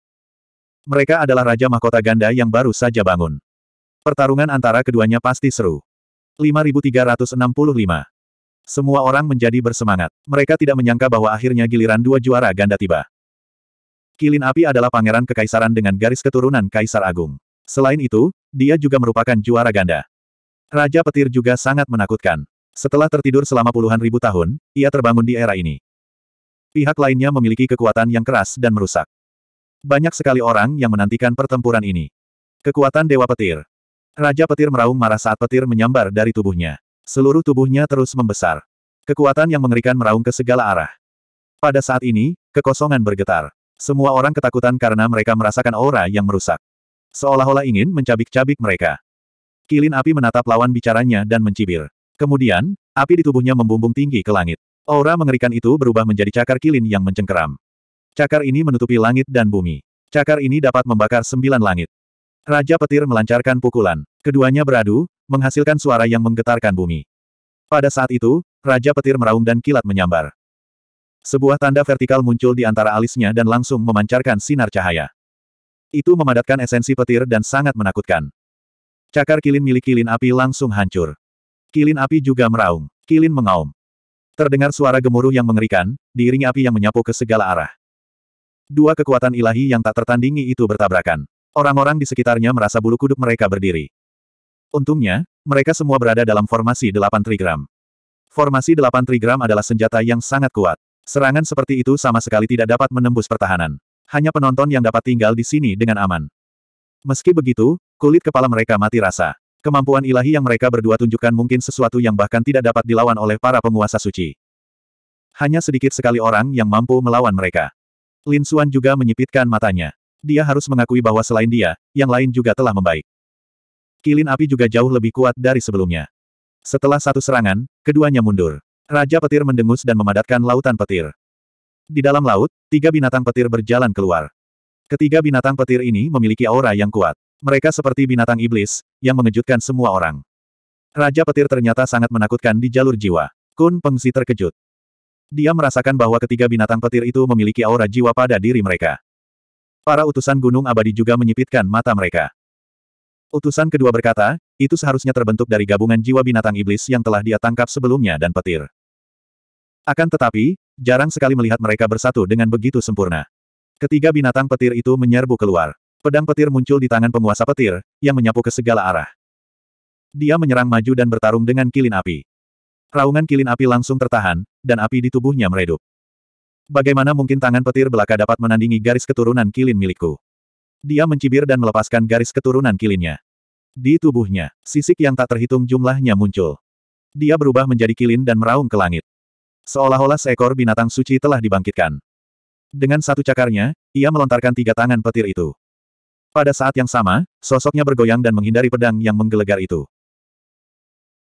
Mereka adalah Raja Mahkota Ganda yang baru saja bangun. Pertarungan antara keduanya pasti seru. 5365. Semua orang menjadi bersemangat. Mereka tidak menyangka bahwa akhirnya giliran dua juara ganda tiba. Kilin Api adalah pangeran kekaisaran dengan garis keturunan Kaisar Agung. Selain itu, dia juga merupakan juara ganda. Raja Petir juga sangat menakutkan. Setelah tertidur selama puluhan ribu tahun, ia terbangun di era ini. Pihak lainnya memiliki kekuatan yang keras dan merusak. Banyak sekali orang yang menantikan pertempuran ini. Kekuatan Dewa Petir. Raja Petir meraung marah saat petir menyambar dari tubuhnya. Seluruh tubuhnya terus membesar. Kekuatan yang mengerikan meraung ke segala arah. Pada saat ini, kekosongan bergetar. Semua orang ketakutan karena mereka merasakan aura yang merusak. Seolah-olah ingin mencabik-cabik mereka. Kilin api menatap lawan bicaranya dan mencibir. Kemudian, api di tubuhnya membumbung tinggi ke langit. Aura mengerikan itu berubah menjadi cakar kilin yang mencengkeram. Cakar ini menutupi langit dan bumi. Cakar ini dapat membakar sembilan langit. Raja petir melancarkan pukulan. Keduanya beradu, menghasilkan suara yang menggetarkan bumi. Pada saat itu, Raja petir meraung dan kilat menyambar. Sebuah tanda vertikal muncul di antara alisnya dan langsung memancarkan sinar cahaya. Itu memadatkan esensi petir dan sangat menakutkan. Cakar kilin milik kilin api langsung hancur. Kilin api juga meraung. Kilin mengaum. Terdengar suara gemuruh yang mengerikan, diiringi api yang menyapu ke segala arah. Dua kekuatan ilahi yang tak tertandingi itu bertabrakan. Orang-orang di sekitarnya merasa bulu kuduk mereka berdiri. Untungnya, mereka semua berada dalam formasi delapan trigram. Formasi delapan trigram adalah senjata yang sangat kuat. Serangan seperti itu sama sekali tidak dapat menembus pertahanan. Hanya penonton yang dapat tinggal di sini dengan aman. Meski begitu, kulit kepala mereka mati rasa. Kemampuan ilahi yang mereka berdua tunjukkan mungkin sesuatu yang bahkan tidak dapat dilawan oleh para penguasa suci. Hanya sedikit sekali orang yang mampu melawan mereka. Lin Xuan juga menyipitkan matanya. Dia harus mengakui bahwa selain dia, yang lain juga telah membaik. Kilin api juga jauh lebih kuat dari sebelumnya. Setelah satu serangan, keduanya mundur. Raja petir mendengus dan memadatkan lautan petir. Di dalam laut, tiga binatang petir berjalan keluar. Ketiga binatang petir ini memiliki aura yang kuat. Mereka seperti binatang iblis, yang mengejutkan semua orang. Raja petir ternyata sangat menakutkan di jalur jiwa. Kun Pengsi terkejut. Dia merasakan bahwa ketiga binatang petir itu memiliki aura jiwa pada diri mereka. Para utusan gunung abadi juga menyipitkan mata mereka. Utusan kedua berkata, itu seharusnya terbentuk dari gabungan jiwa binatang iblis yang telah dia tangkap sebelumnya dan petir. Akan tetapi, jarang sekali melihat mereka bersatu dengan begitu sempurna. Ketiga binatang petir itu menyerbu keluar. Pedang petir muncul di tangan penguasa petir, yang menyapu ke segala arah. Dia menyerang maju dan bertarung dengan kilin api. Raungan kilin api langsung tertahan, dan api di tubuhnya meredup. Bagaimana mungkin tangan petir belaka dapat menandingi garis keturunan kilin milikku? Dia mencibir dan melepaskan garis keturunan kilinnya. Di tubuhnya, sisik yang tak terhitung jumlahnya muncul. Dia berubah menjadi kilin dan meraung ke langit. Seolah-olah seekor binatang suci telah dibangkitkan. Dengan satu cakarnya, ia melontarkan tiga tangan petir itu. Pada saat yang sama, sosoknya bergoyang dan menghindari pedang yang menggelegar itu.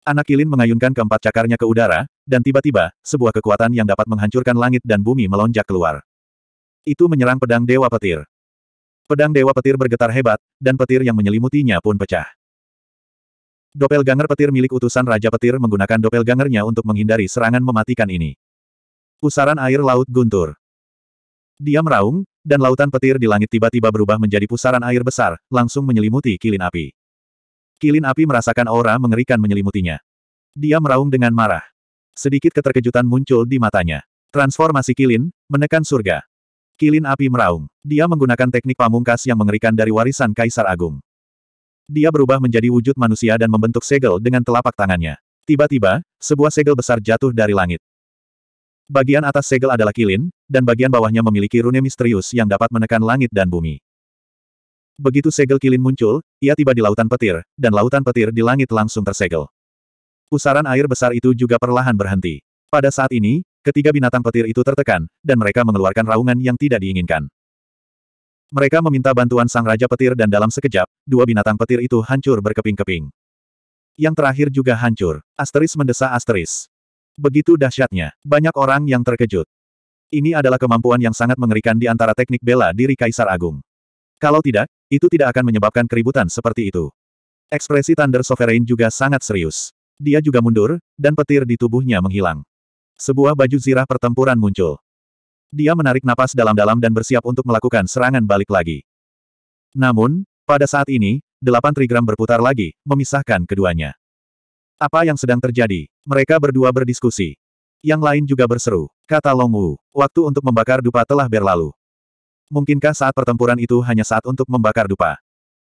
Anak Kilin mengayunkan keempat cakarnya ke udara, dan tiba-tiba, sebuah kekuatan yang dapat menghancurkan langit dan bumi melonjak keluar. Itu menyerang pedang Dewa Petir. Pedang Dewa Petir bergetar hebat, dan petir yang menyelimutinya pun pecah. Doppelganger petir milik utusan Raja Petir menggunakan doppelgangernya untuk menghindari serangan mematikan ini. Pusaran air laut guntur. Dia meraung, dan lautan petir di langit tiba-tiba berubah menjadi pusaran air besar, langsung menyelimuti kilin api. Kilin api merasakan aura mengerikan menyelimutinya. Dia meraung dengan marah. Sedikit keterkejutan muncul di matanya. Transformasi kilin, menekan surga. Kilin api meraung. Dia menggunakan teknik pamungkas yang mengerikan dari warisan Kaisar Agung. Dia berubah menjadi wujud manusia dan membentuk segel dengan telapak tangannya. Tiba-tiba, sebuah segel besar jatuh dari langit. Bagian atas segel adalah kilin, dan bagian bawahnya memiliki rune misterius yang dapat menekan langit dan bumi. Begitu segel kilin muncul, ia tiba di lautan petir, dan lautan petir di langit langsung tersegel. Pusaran air besar itu juga perlahan berhenti. Pada saat ini, ketiga binatang petir itu tertekan, dan mereka mengeluarkan raungan yang tidak diinginkan. Mereka meminta bantuan sang raja petir dan dalam sekejap, dua binatang petir itu hancur berkeping-keping. Yang terakhir juga hancur. Asteris mendesah Asteris. Begitu dahsyatnya, banyak orang yang terkejut. Ini adalah kemampuan yang sangat mengerikan di antara teknik bela diri Kaisar Agung. Kalau tidak, itu tidak akan menyebabkan keributan seperti itu. Ekspresi Thunder Sovereign juga sangat serius. Dia juga mundur, dan petir di tubuhnya menghilang. Sebuah baju zirah pertempuran muncul. Dia menarik napas dalam-dalam dan bersiap untuk melakukan serangan balik lagi. Namun, pada saat ini, delapan trigram berputar lagi, memisahkan keduanya. Apa yang sedang terjadi? Mereka berdua berdiskusi. Yang lain juga berseru, kata Long Wu, waktu untuk membakar dupa telah berlalu. Mungkinkah saat pertempuran itu hanya saat untuk membakar dupa?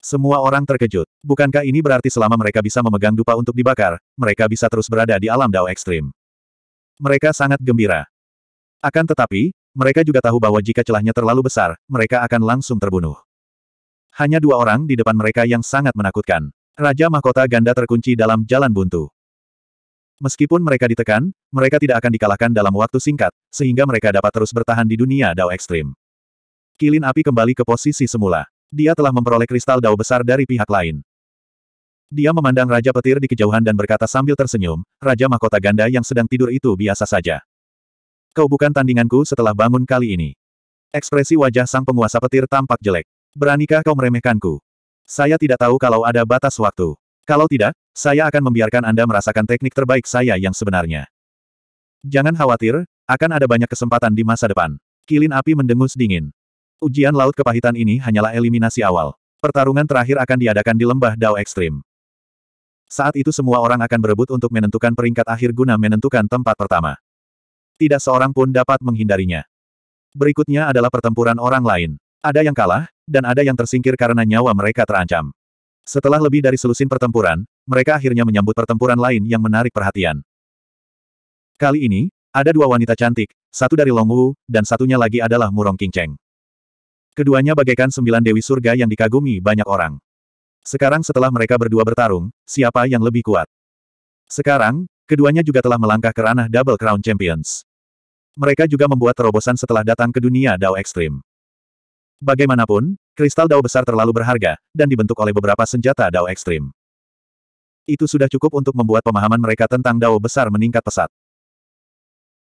Semua orang terkejut. Bukankah ini berarti selama mereka bisa memegang dupa untuk dibakar, mereka bisa terus berada di alam dao ekstrim? Mereka sangat gembira. Akan tetapi, mereka juga tahu bahwa jika celahnya terlalu besar, mereka akan langsung terbunuh. Hanya dua orang di depan mereka yang sangat menakutkan. Raja Mahkota Ganda terkunci dalam jalan buntu. Meskipun mereka ditekan, mereka tidak akan dikalahkan dalam waktu singkat, sehingga mereka dapat terus bertahan di dunia Dao ekstrim. Kilin api kembali ke posisi semula. Dia telah memperoleh kristal Dao besar dari pihak lain. Dia memandang Raja Petir di kejauhan dan berkata sambil tersenyum, Raja Mahkota Ganda yang sedang tidur itu biasa saja. Kau bukan tandinganku setelah bangun kali ini. Ekspresi wajah sang penguasa petir tampak jelek. Beranikah kau meremehkanku? Saya tidak tahu kalau ada batas waktu. Kalau tidak, saya akan membiarkan Anda merasakan teknik terbaik saya yang sebenarnya. Jangan khawatir, akan ada banyak kesempatan di masa depan. Kilin api mendengus dingin. Ujian laut kepahitan ini hanyalah eliminasi awal. Pertarungan terakhir akan diadakan di lembah Dao Ekstrim. Saat itu semua orang akan berebut untuk menentukan peringkat akhir guna menentukan tempat pertama tidak seorang pun dapat menghindarinya. Berikutnya adalah pertempuran orang lain. Ada yang kalah, dan ada yang tersingkir karena nyawa mereka terancam. Setelah lebih dari selusin pertempuran, mereka akhirnya menyambut pertempuran lain yang menarik perhatian. Kali ini, ada dua wanita cantik, satu dari Longwu, dan satunya lagi adalah Murong Qingcheng. Keduanya bagaikan sembilan dewi surga yang dikagumi banyak orang. Sekarang setelah mereka berdua bertarung, siapa yang lebih kuat? Sekarang, keduanya juga telah melangkah ke ranah Double Crown Champions mereka juga membuat terobosan setelah datang ke dunia Dao ekstrim. Bagaimanapun, kristal Dao besar terlalu berharga, dan dibentuk oleh beberapa senjata Dao ekstrim. Itu sudah cukup untuk membuat pemahaman mereka tentang Dao besar meningkat pesat.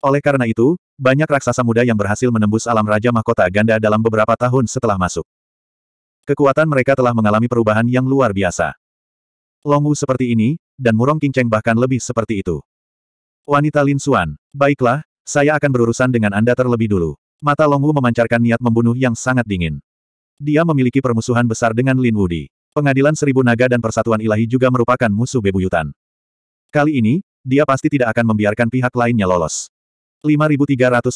Oleh karena itu, banyak raksasa muda yang berhasil menembus alam Raja Mahkota Ganda dalam beberapa tahun setelah masuk. Kekuatan mereka telah mengalami perubahan yang luar biasa. Wu seperti ini, dan Murong Cheng bahkan lebih seperti itu. Wanita Lin Suan, baiklah, saya akan berurusan dengan Anda terlebih dulu. Mata Longwu memancarkan niat membunuh yang sangat dingin. Dia memiliki permusuhan besar dengan Lin Wudi. Pengadilan Seribu Naga dan Persatuan Ilahi juga merupakan musuh bebuyutan. Kali ini, dia pasti tidak akan membiarkan pihak lainnya lolos. 5366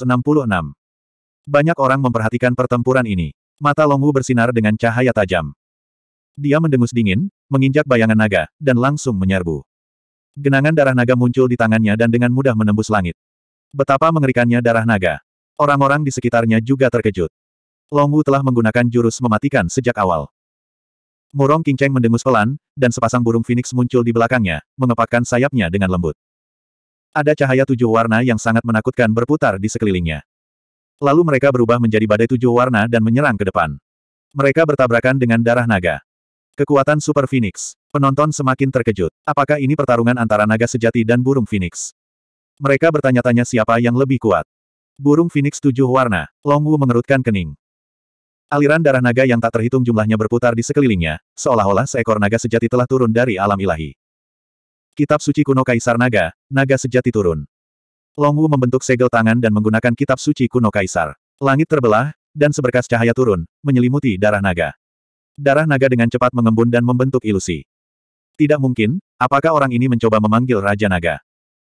Banyak orang memperhatikan pertempuran ini. Mata Longwu bersinar dengan cahaya tajam. Dia mendengus dingin, menginjak bayangan naga, dan langsung menyerbu. Genangan darah naga muncul di tangannya dan dengan mudah menembus langit. Betapa mengerikannya darah naga. Orang-orang di sekitarnya juga terkejut. Longwu telah menggunakan jurus mematikan sejak awal. Murong Cheng mendengus pelan, dan sepasang burung phoenix muncul di belakangnya, mengepakkan sayapnya dengan lembut. Ada cahaya tujuh warna yang sangat menakutkan berputar di sekelilingnya. Lalu mereka berubah menjadi badai tujuh warna dan menyerang ke depan. Mereka bertabrakan dengan darah naga. Kekuatan Super Phoenix. Penonton semakin terkejut. Apakah ini pertarungan antara naga sejati dan burung phoenix? Mereka bertanya-tanya siapa yang lebih kuat. Burung Phoenix tujuh warna, Long Wu mengerutkan kening. Aliran darah naga yang tak terhitung jumlahnya berputar di sekelilingnya, seolah-olah seekor naga sejati telah turun dari alam ilahi. Kitab suci kuno Kaisar Naga, Naga sejati turun. Long Wu membentuk segel tangan dan menggunakan kitab suci kuno Kaisar. Langit terbelah, dan seberkas cahaya turun, menyelimuti darah naga. Darah naga dengan cepat mengembun dan membentuk ilusi. Tidak mungkin, apakah orang ini mencoba memanggil Raja Naga?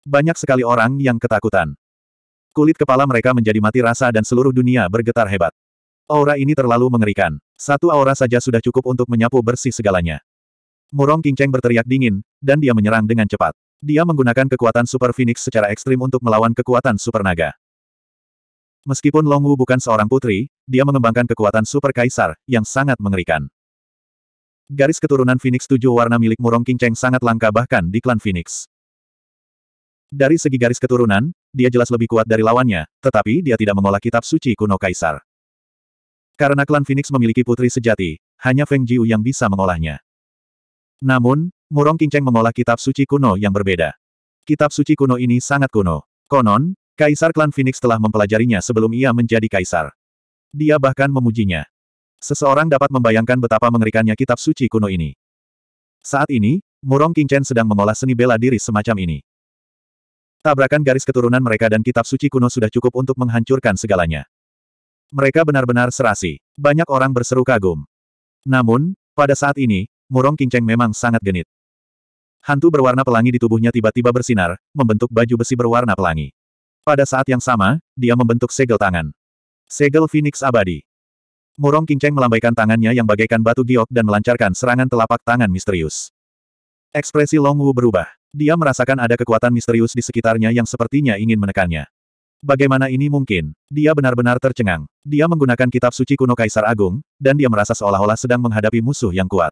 Banyak sekali orang yang ketakutan. Kulit kepala mereka menjadi mati rasa dan seluruh dunia bergetar hebat. Aura ini terlalu mengerikan. Satu aura saja sudah cukup untuk menyapu bersih segalanya. Murong Qingcheng berteriak dingin, dan dia menyerang dengan cepat. Dia menggunakan kekuatan Super Phoenix secara ekstrim untuk melawan kekuatan Super Naga. Meskipun Long Wu bukan seorang putri, dia mengembangkan kekuatan Super Kaisar, yang sangat mengerikan. Garis keturunan Phoenix tujuh warna milik Murong Qingcheng sangat langka bahkan di klan Phoenix. Dari segi garis keturunan, dia jelas lebih kuat dari lawannya, tetapi dia tidak mengolah kitab suci kuno kaisar. Karena klan Phoenix memiliki putri sejati, hanya Feng Jiu yang bisa mengolahnya. Namun, Murong Qingcheng mengolah kitab suci kuno yang berbeda. Kitab suci kuno ini sangat kuno. Konon, kaisar klan Phoenix telah mempelajarinya sebelum ia menjadi kaisar. Dia bahkan memujinya. Seseorang dapat membayangkan betapa mengerikannya kitab suci kuno ini. Saat ini, Murong Qingchen sedang mengolah seni bela diri semacam ini. Tabrakan garis keturunan mereka dan kitab suci kuno sudah cukup untuk menghancurkan segalanya. Mereka benar-benar serasi. Banyak orang berseru kagum. Namun, pada saat ini, murong kinceng memang sangat genit. Hantu berwarna pelangi di tubuhnya tiba-tiba bersinar, membentuk baju besi berwarna pelangi. Pada saat yang sama, dia membentuk segel tangan. Segel Phoenix abadi. Murong Kinceng melambaikan tangannya yang bagaikan batu giok dan melancarkan serangan telapak tangan misterius. Ekspresi Long Wu berubah. Dia merasakan ada kekuatan misterius di sekitarnya yang sepertinya ingin menekannya. Bagaimana ini mungkin? Dia benar-benar tercengang. Dia menggunakan kitab suci kuno Kaisar Agung, dan dia merasa seolah-olah sedang menghadapi musuh yang kuat.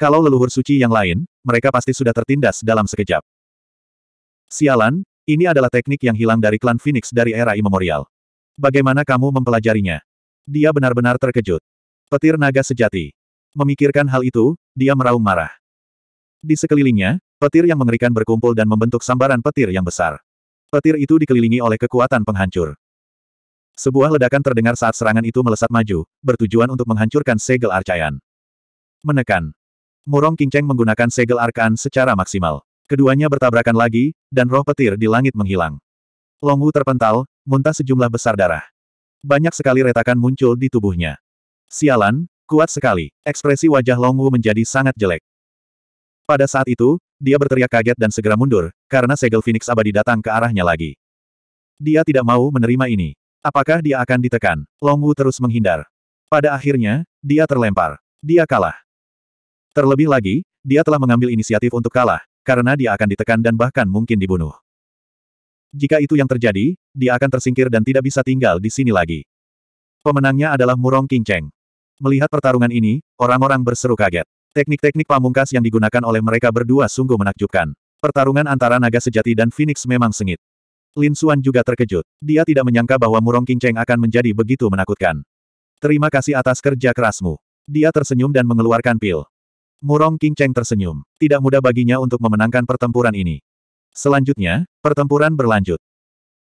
Kalau leluhur suci yang lain, mereka pasti sudah tertindas dalam sekejap. Sialan, ini adalah teknik yang hilang dari klan Phoenix dari era immemorial. Bagaimana kamu mempelajarinya? Dia benar-benar terkejut. Petir naga sejati. Memikirkan hal itu, dia meraung marah. Di sekelilingnya, Petir yang mengerikan berkumpul dan membentuk sambaran petir yang besar. Petir itu dikelilingi oleh kekuatan penghancur. Sebuah ledakan terdengar saat serangan itu melesat maju, bertujuan untuk menghancurkan segel arcayan. Menekan. Murong Kingcheng menggunakan segel arkan secara maksimal. Keduanya bertabrakan lagi, dan roh petir di langit menghilang. Longwu terpental, muntah sejumlah besar darah. Banyak sekali retakan muncul di tubuhnya. Sialan, kuat sekali. Ekspresi wajah Longwu menjadi sangat jelek. Pada saat itu, dia berteriak kaget dan segera mundur, karena segel Phoenix abadi datang ke arahnya lagi. Dia tidak mau menerima ini. Apakah dia akan ditekan? Long Wu terus menghindar. Pada akhirnya, dia terlempar. Dia kalah. Terlebih lagi, dia telah mengambil inisiatif untuk kalah, karena dia akan ditekan dan bahkan mungkin dibunuh. Jika itu yang terjadi, dia akan tersingkir dan tidak bisa tinggal di sini lagi. Pemenangnya adalah Murong King Cheng. Melihat pertarungan ini, orang-orang berseru kaget. Teknik-teknik pamungkas yang digunakan oleh mereka berdua sungguh menakjubkan. Pertarungan antara naga sejati dan Phoenix memang sengit. Lin Xuan juga terkejut. Dia tidak menyangka bahwa Murong King Cheng akan menjadi begitu menakutkan. Terima kasih atas kerja kerasmu. Dia tersenyum dan mengeluarkan pil. Murong King Cheng tersenyum. Tidak mudah baginya untuk memenangkan pertempuran ini. Selanjutnya, pertempuran berlanjut.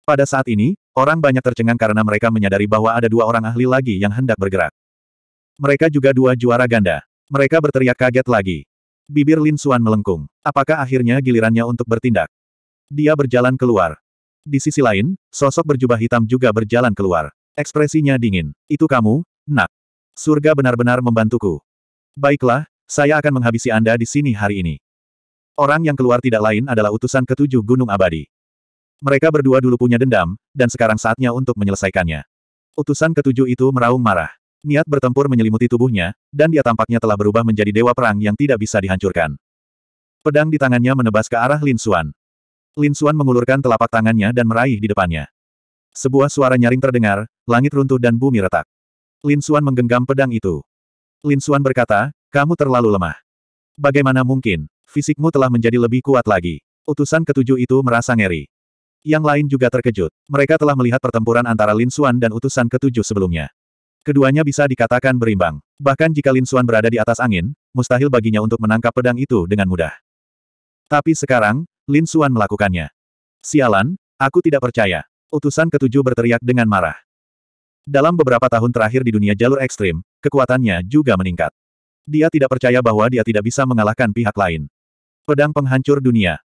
Pada saat ini, orang banyak tercengang karena mereka menyadari bahwa ada dua orang ahli lagi yang hendak bergerak. Mereka juga dua juara ganda. Mereka berteriak kaget lagi. Bibir Lin Suan melengkung. Apakah akhirnya gilirannya untuk bertindak? Dia berjalan keluar. Di sisi lain, sosok berjubah hitam juga berjalan keluar. Ekspresinya dingin. Itu kamu, nak. Surga benar-benar membantuku. Baiklah, saya akan menghabisi Anda di sini hari ini. Orang yang keluar tidak lain adalah utusan ketujuh Gunung Abadi. Mereka berdua dulu punya dendam, dan sekarang saatnya untuk menyelesaikannya. Utusan ketujuh itu meraung marah. Niat bertempur menyelimuti tubuhnya, dan dia tampaknya telah berubah menjadi dewa perang yang tidak bisa dihancurkan. Pedang di tangannya menebas ke arah Lin Xuan. Lin Xuan mengulurkan telapak tangannya dan meraih di depannya. Sebuah suara nyaring terdengar, langit runtuh dan bumi retak. Lin Xuan menggenggam pedang itu. Lin Xuan berkata, kamu terlalu lemah. Bagaimana mungkin, fisikmu telah menjadi lebih kuat lagi. Utusan ketujuh itu merasa ngeri. Yang lain juga terkejut. Mereka telah melihat pertempuran antara Lin Xuan dan utusan ketujuh sebelumnya. Keduanya bisa dikatakan berimbang. Bahkan jika Lin Xuan berada di atas angin, mustahil baginya untuk menangkap pedang itu dengan mudah. Tapi sekarang, Lin Xuan melakukannya. Sialan, aku tidak percaya. Utusan ketujuh berteriak dengan marah. Dalam beberapa tahun terakhir di dunia jalur ekstrim, kekuatannya juga meningkat. Dia tidak percaya bahwa dia tidak bisa mengalahkan pihak lain. Pedang penghancur dunia,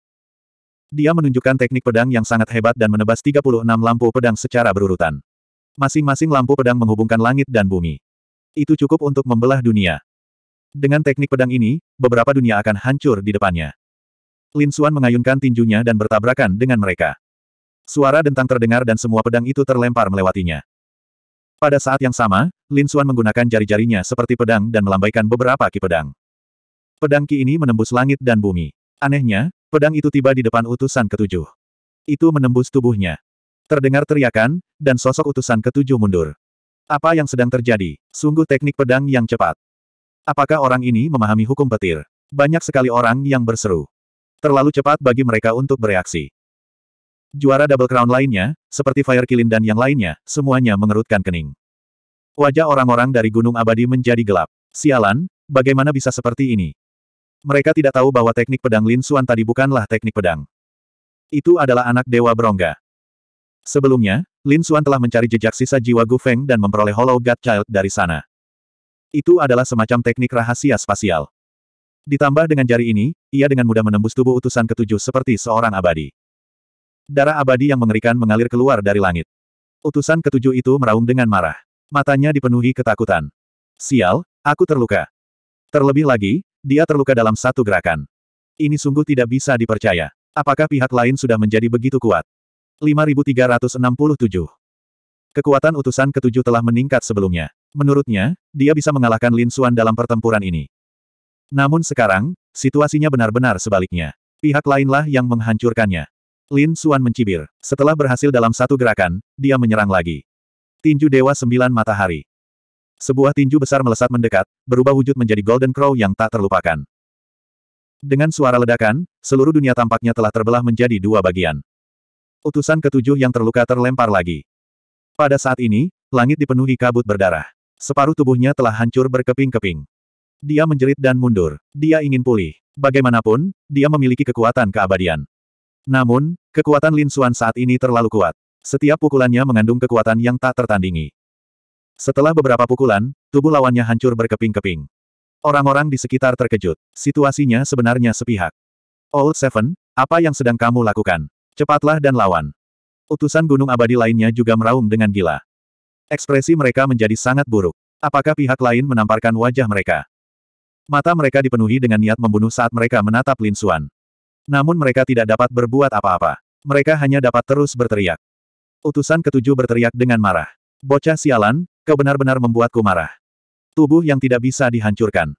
dia menunjukkan teknik pedang yang sangat hebat dan menebas 36 lampu pedang secara berurutan. Masing-masing lampu pedang menghubungkan langit dan bumi. Itu cukup untuk membelah dunia. Dengan teknik pedang ini, beberapa dunia akan hancur di depannya. Lin Xuan mengayunkan tinjunya dan bertabrakan dengan mereka. Suara dentang terdengar dan semua pedang itu terlempar melewatinya. Pada saat yang sama, Lin Xuan menggunakan jari-jarinya seperti pedang dan melambaikan beberapa ki pedang. Pedang ki ini menembus langit dan bumi. Anehnya, pedang itu tiba di depan utusan ketujuh. Itu menembus tubuhnya. Terdengar teriakan, dan sosok utusan ketujuh mundur. Apa yang sedang terjadi? Sungguh teknik pedang yang cepat. Apakah orang ini memahami hukum petir? Banyak sekali orang yang berseru. Terlalu cepat bagi mereka untuk bereaksi. Juara Double Crown lainnya, seperti Fire Kilin dan yang lainnya, semuanya mengerutkan kening. Wajah orang-orang dari Gunung Abadi menjadi gelap. Sialan, bagaimana bisa seperti ini? Mereka tidak tahu bahwa teknik pedang Lin Suan tadi bukanlah teknik pedang. Itu adalah anak Dewa Berongga. Sebelumnya, Lin Xuan telah mencari jejak sisa jiwa Gu Feng dan memperoleh Hollow God Child dari sana. Itu adalah semacam teknik rahasia spasial. Ditambah dengan jari ini, ia dengan mudah menembus tubuh utusan ketujuh seperti seorang abadi. Darah abadi yang mengerikan mengalir keluar dari langit. Utusan ketujuh itu meraung dengan marah. Matanya dipenuhi ketakutan. Sial, aku terluka. Terlebih lagi, dia terluka dalam satu gerakan. Ini sungguh tidak bisa dipercaya. Apakah pihak lain sudah menjadi begitu kuat? 5367. Kekuatan utusan ketujuh telah meningkat sebelumnya. Menurutnya, dia bisa mengalahkan Lin Xuan dalam pertempuran ini. Namun sekarang, situasinya benar-benar sebaliknya. Pihak lainlah yang menghancurkannya. Lin Xuan mencibir. Setelah berhasil dalam satu gerakan, dia menyerang lagi. Tinju Dewa Sembilan Matahari. Sebuah tinju besar melesat mendekat, berubah wujud menjadi Golden Crow yang tak terlupakan. Dengan suara ledakan, seluruh dunia tampaknya telah terbelah menjadi dua bagian. Utusan ketujuh yang terluka terlempar lagi. Pada saat ini, langit dipenuhi kabut berdarah. Separuh tubuhnya telah hancur berkeping-keping. Dia menjerit dan mundur. Dia ingin pulih. Bagaimanapun, dia memiliki kekuatan keabadian. Namun, kekuatan Lin Xuan saat ini terlalu kuat. Setiap pukulannya mengandung kekuatan yang tak tertandingi. Setelah beberapa pukulan, tubuh lawannya hancur berkeping-keping. Orang-orang di sekitar terkejut. Situasinya sebenarnya sepihak. Old Seven, apa yang sedang kamu lakukan? Cepatlah dan lawan. Utusan gunung abadi lainnya juga meraung dengan gila. Ekspresi mereka menjadi sangat buruk. Apakah pihak lain menamparkan wajah mereka? Mata mereka dipenuhi dengan niat membunuh saat mereka menatap Lin Suan. Namun mereka tidak dapat berbuat apa-apa. Mereka hanya dapat terus berteriak. Utusan ketujuh berteriak dengan marah. Bocah sialan, kau benar-benar membuatku marah. Tubuh yang tidak bisa dihancurkan.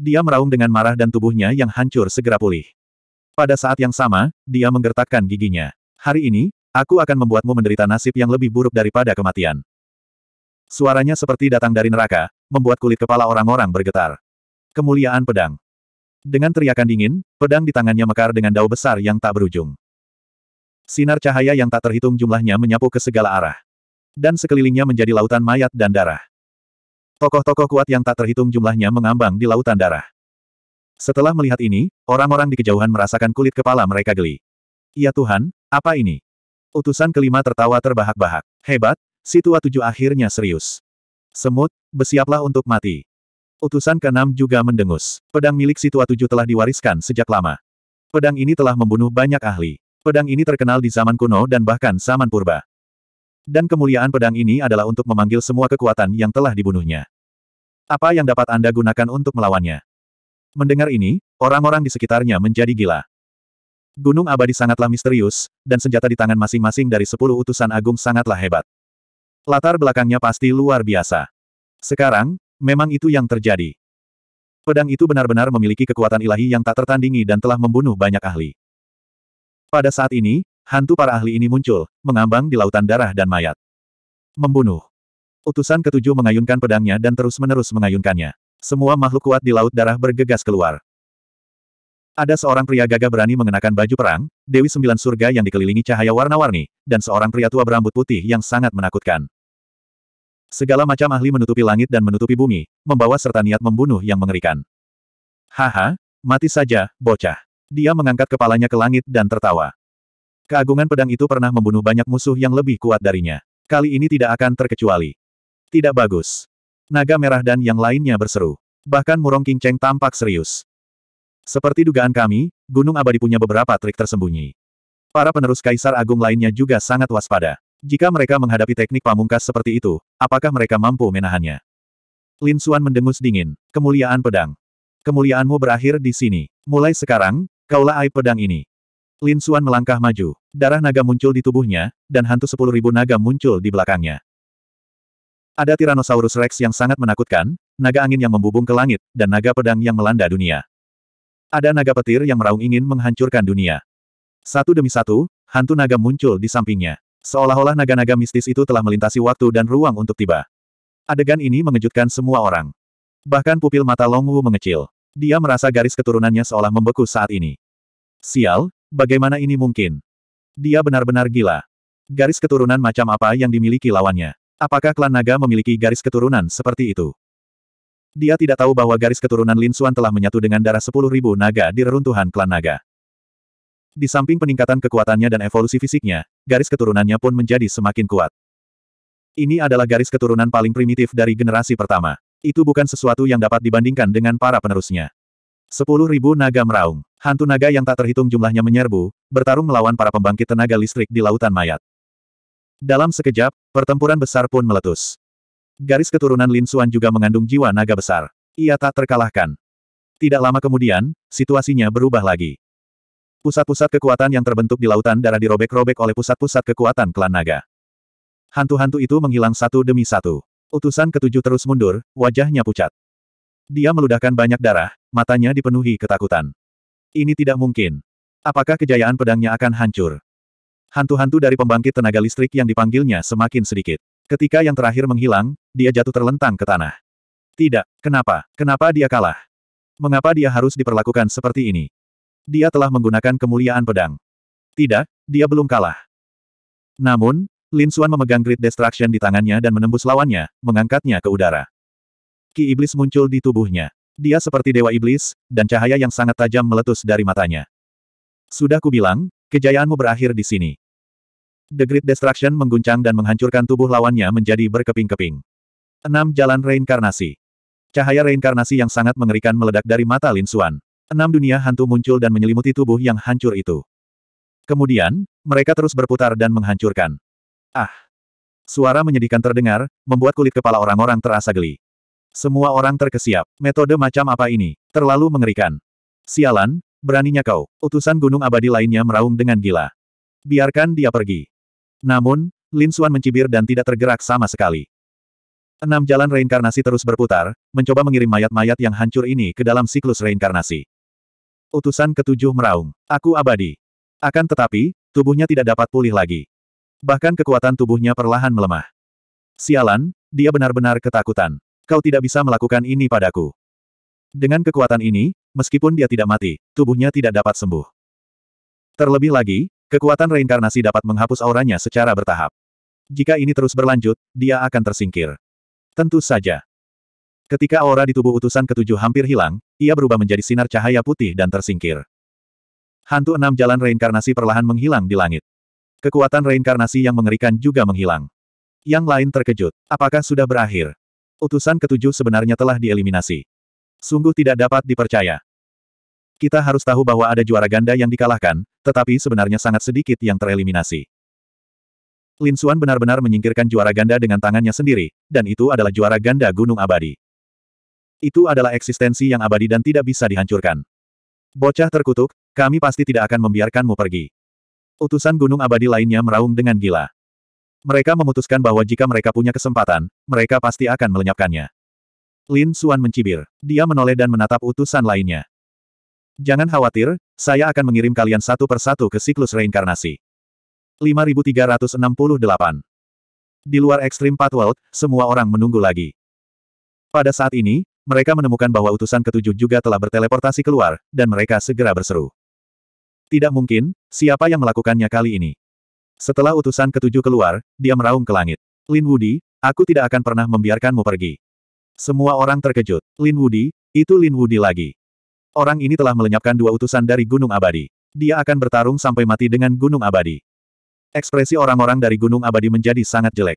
Dia meraung dengan marah dan tubuhnya yang hancur segera pulih. Pada saat yang sama, dia menggertakkan giginya. Hari ini, aku akan membuatmu menderita nasib yang lebih buruk daripada kematian. Suaranya seperti datang dari neraka, membuat kulit kepala orang-orang bergetar. Kemuliaan pedang. Dengan teriakan dingin, pedang di tangannya mekar dengan dao besar yang tak berujung. Sinar cahaya yang tak terhitung jumlahnya menyapu ke segala arah. Dan sekelilingnya menjadi lautan mayat dan darah. Tokoh-tokoh kuat yang tak terhitung jumlahnya mengambang di lautan darah. Setelah melihat ini, orang-orang di kejauhan merasakan kulit kepala mereka geli. Ya Tuhan, apa ini? Utusan kelima tertawa terbahak-bahak. Hebat, si tua tujuh akhirnya serius. Semut, bersiaplah untuk mati. Utusan keenam juga mendengus. Pedang milik si tua tujuh telah diwariskan sejak lama. Pedang ini telah membunuh banyak ahli. Pedang ini terkenal di zaman kuno dan bahkan zaman purba. Dan kemuliaan pedang ini adalah untuk memanggil semua kekuatan yang telah dibunuhnya. Apa yang dapat Anda gunakan untuk melawannya? Mendengar ini, orang-orang di sekitarnya menjadi gila. Gunung abadi sangatlah misterius, dan senjata di tangan masing-masing dari sepuluh utusan agung sangatlah hebat. Latar belakangnya pasti luar biasa. Sekarang, memang itu yang terjadi. Pedang itu benar-benar memiliki kekuatan ilahi yang tak tertandingi dan telah membunuh banyak ahli. Pada saat ini, hantu para ahli ini muncul, mengambang di lautan darah dan mayat. Membunuh. Utusan ketujuh mengayunkan pedangnya dan terus-menerus mengayunkannya. Semua makhluk kuat di Laut Darah bergegas keluar. Ada seorang pria gagah berani mengenakan baju perang, Dewi Sembilan Surga yang dikelilingi cahaya warna-warni, dan seorang pria tua berambut putih yang sangat menakutkan. Segala macam ahli menutupi langit dan menutupi bumi, membawa serta niat membunuh yang mengerikan. Haha, mati saja, bocah. Dia mengangkat kepalanya ke langit dan tertawa. Keagungan pedang itu pernah membunuh banyak musuh yang lebih kuat darinya. Kali ini tidak akan terkecuali. Tidak bagus. Naga merah dan yang lainnya berseru. Bahkan Murong King Cheng tampak serius. Seperti dugaan kami, Gunung Abadi punya beberapa trik tersembunyi. Para penerus Kaisar Agung lainnya juga sangat waspada. Jika mereka menghadapi teknik pamungkas seperti itu, apakah mereka mampu menahannya? Lin Xuan mendengus dingin. Kemuliaan pedang. Kemuliaanmu berakhir di sini. Mulai sekarang, kaulah aib pedang ini. Lin Xuan melangkah maju. Darah naga muncul di tubuhnya, dan hantu sepuluh ribu naga muncul di belakangnya. Ada Tyrannosaurus Rex yang sangat menakutkan, naga angin yang membubung ke langit, dan naga pedang yang melanda dunia. Ada naga petir yang meraung ingin menghancurkan dunia. Satu demi satu, hantu naga muncul di sampingnya. Seolah-olah naga-naga mistis itu telah melintasi waktu dan ruang untuk tiba. Adegan ini mengejutkan semua orang. Bahkan pupil mata Long Wu mengecil. Dia merasa garis keturunannya seolah membeku saat ini. Sial, bagaimana ini mungkin? Dia benar-benar gila. Garis keturunan macam apa yang dimiliki lawannya? Apakah klan naga memiliki garis keturunan seperti itu? Dia tidak tahu bahwa garis keturunan Lin Xuan telah menyatu dengan darah sepuluh ribu naga di reruntuhan klan naga. Di samping peningkatan kekuatannya dan evolusi fisiknya, garis keturunannya pun menjadi semakin kuat. Ini adalah garis keturunan paling primitif dari generasi pertama. Itu bukan sesuatu yang dapat dibandingkan dengan para penerusnya. Sepuluh ribu naga meraung, hantu naga yang tak terhitung jumlahnya menyerbu, bertarung melawan para pembangkit tenaga listrik di lautan mayat. Dalam sekejap, pertempuran besar pun meletus. Garis keturunan Lin Xuan juga mengandung jiwa naga besar. Ia tak terkalahkan. Tidak lama kemudian, situasinya berubah lagi. Pusat-pusat kekuatan yang terbentuk di lautan darah dirobek-robek oleh pusat-pusat kekuatan klan naga. Hantu-hantu itu menghilang satu demi satu. Utusan ketujuh terus mundur, wajahnya pucat. Dia meludahkan banyak darah, matanya dipenuhi ketakutan. Ini tidak mungkin. Apakah kejayaan pedangnya akan hancur? Hantu-hantu dari pembangkit tenaga listrik yang dipanggilnya semakin sedikit. Ketika yang terakhir menghilang, dia jatuh terlentang ke tanah. Tidak, kenapa? Kenapa dia kalah? Mengapa dia harus diperlakukan seperti ini? Dia telah menggunakan kemuliaan pedang. Tidak, dia belum kalah. Namun, Lin Xuan memegang Great Destruction di tangannya dan menembus lawannya, mengangkatnya ke udara. Ki Iblis muncul di tubuhnya. Dia seperti Dewa Iblis, dan cahaya yang sangat tajam meletus dari matanya. Sudah kubilang, kejayaanmu berakhir di sini. The Great Destruction mengguncang dan menghancurkan tubuh lawannya menjadi berkeping-keping. 6. Jalan Reinkarnasi Cahaya reinkarnasi yang sangat mengerikan meledak dari mata Lin Xuan. Enam dunia hantu muncul dan menyelimuti tubuh yang hancur itu. Kemudian, mereka terus berputar dan menghancurkan. Ah! Suara menyedihkan terdengar, membuat kulit kepala orang-orang terasa geli. Semua orang terkesiap. Metode macam apa ini? Terlalu mengerikan. Sialan, beraninya kau. Utusan gunung abadi lainnya meraung dengan gila. Biarkan dia pergi. Namun, Lin Xuan mencibir dan tidak tergerak sama sekali. Enam jalan reinkarnasi terus berputar, mencoba mengirim mayat-mayat yang hancur ini ke dalam siklus reinkarnasi. Utusan ketujuh meraung, aku abadi. Akan tetapi, tubuhnya tidak dapat pulih lagi. Bahkan kekuatan tubuhnya perlahan melemah. Sialan, dia benar-benar ketakutan. Kau tidak bisa melakukan ini padaku. Dengan kekuatan ini, meskipun dia tidak mati, tubuhnya tidak dapat sembuh. Terlebih lagi, Kekuatan reinkarnasi dapat menghapus auranya secara bertahap. Jika ini terus berlanjut, dia akan tersingkir. Tentu saja. Ketika aura di tubuh utusan ketujuh hampir hilang, ia berubah menjadi sinar cahaya putih dan tersingkir. Hantu enam jalan reinkarnasi perlahan menghilang di langit. Kekuatan reinkarnasi yang mengerikan juga menghilang. Yang lain terkejut. Apakah sudah berakhir? Utusan ketujuh sebenarnya telah dieliminasi. Sungguh tidak dapat dipercaya. Kita harus tahu bahwa ada juara ganda yang dikalahkan, tetapi sebenarnya sangat sedikit yang tereliminasi. Lin Xuan benar-benar menyingkirkan juara ganda dengan tangannya sendiri, dan itu adalah juara ganda Gunung Abadi. Itu adalah eksistensi yang abadi dan tidak bisa dihancurkan. Bocah terkutuk, kami pasti tidak akan membiarkanmu pergi. Utusan Gunung Abadi lainnya meraung dengan gila. Mereka memutuskan bahwa jika mereka punya kesempatan, mereka pasti akan melenyapkannya. Lin Xuan mencibir. Dia menoleh dan menatap utusan lainnya. Jangan khawatir, saya akan mengirim kalian satu persatu ke siklus reinkarnasi. 5368 Di luar Extreme Pathworld, semua orang menunggu lagi. Pada saat ini, mereka menemukan bahwa utusan ketujuh juga telah berteleportasi keluar, dan mereka segera berseru. Tidak mungkin, siapa yang melakukannya kali ini? Setelah utusan ketujuh keluar, dia meraung ke langit. Lin Wudi, aku tidak akan pernah membiarkanmu pergi. Semua orang terkejut. Lin Wudi, itu Lin Wudi lagi. Orang ini telah melenyapkan dua utusan dari Gunung Abadi. Dia akan bertarung sampai mati dengan Gunung Abadi. Ekspresi orang-orang dari Gunung Abadi menjadi sangat jelek.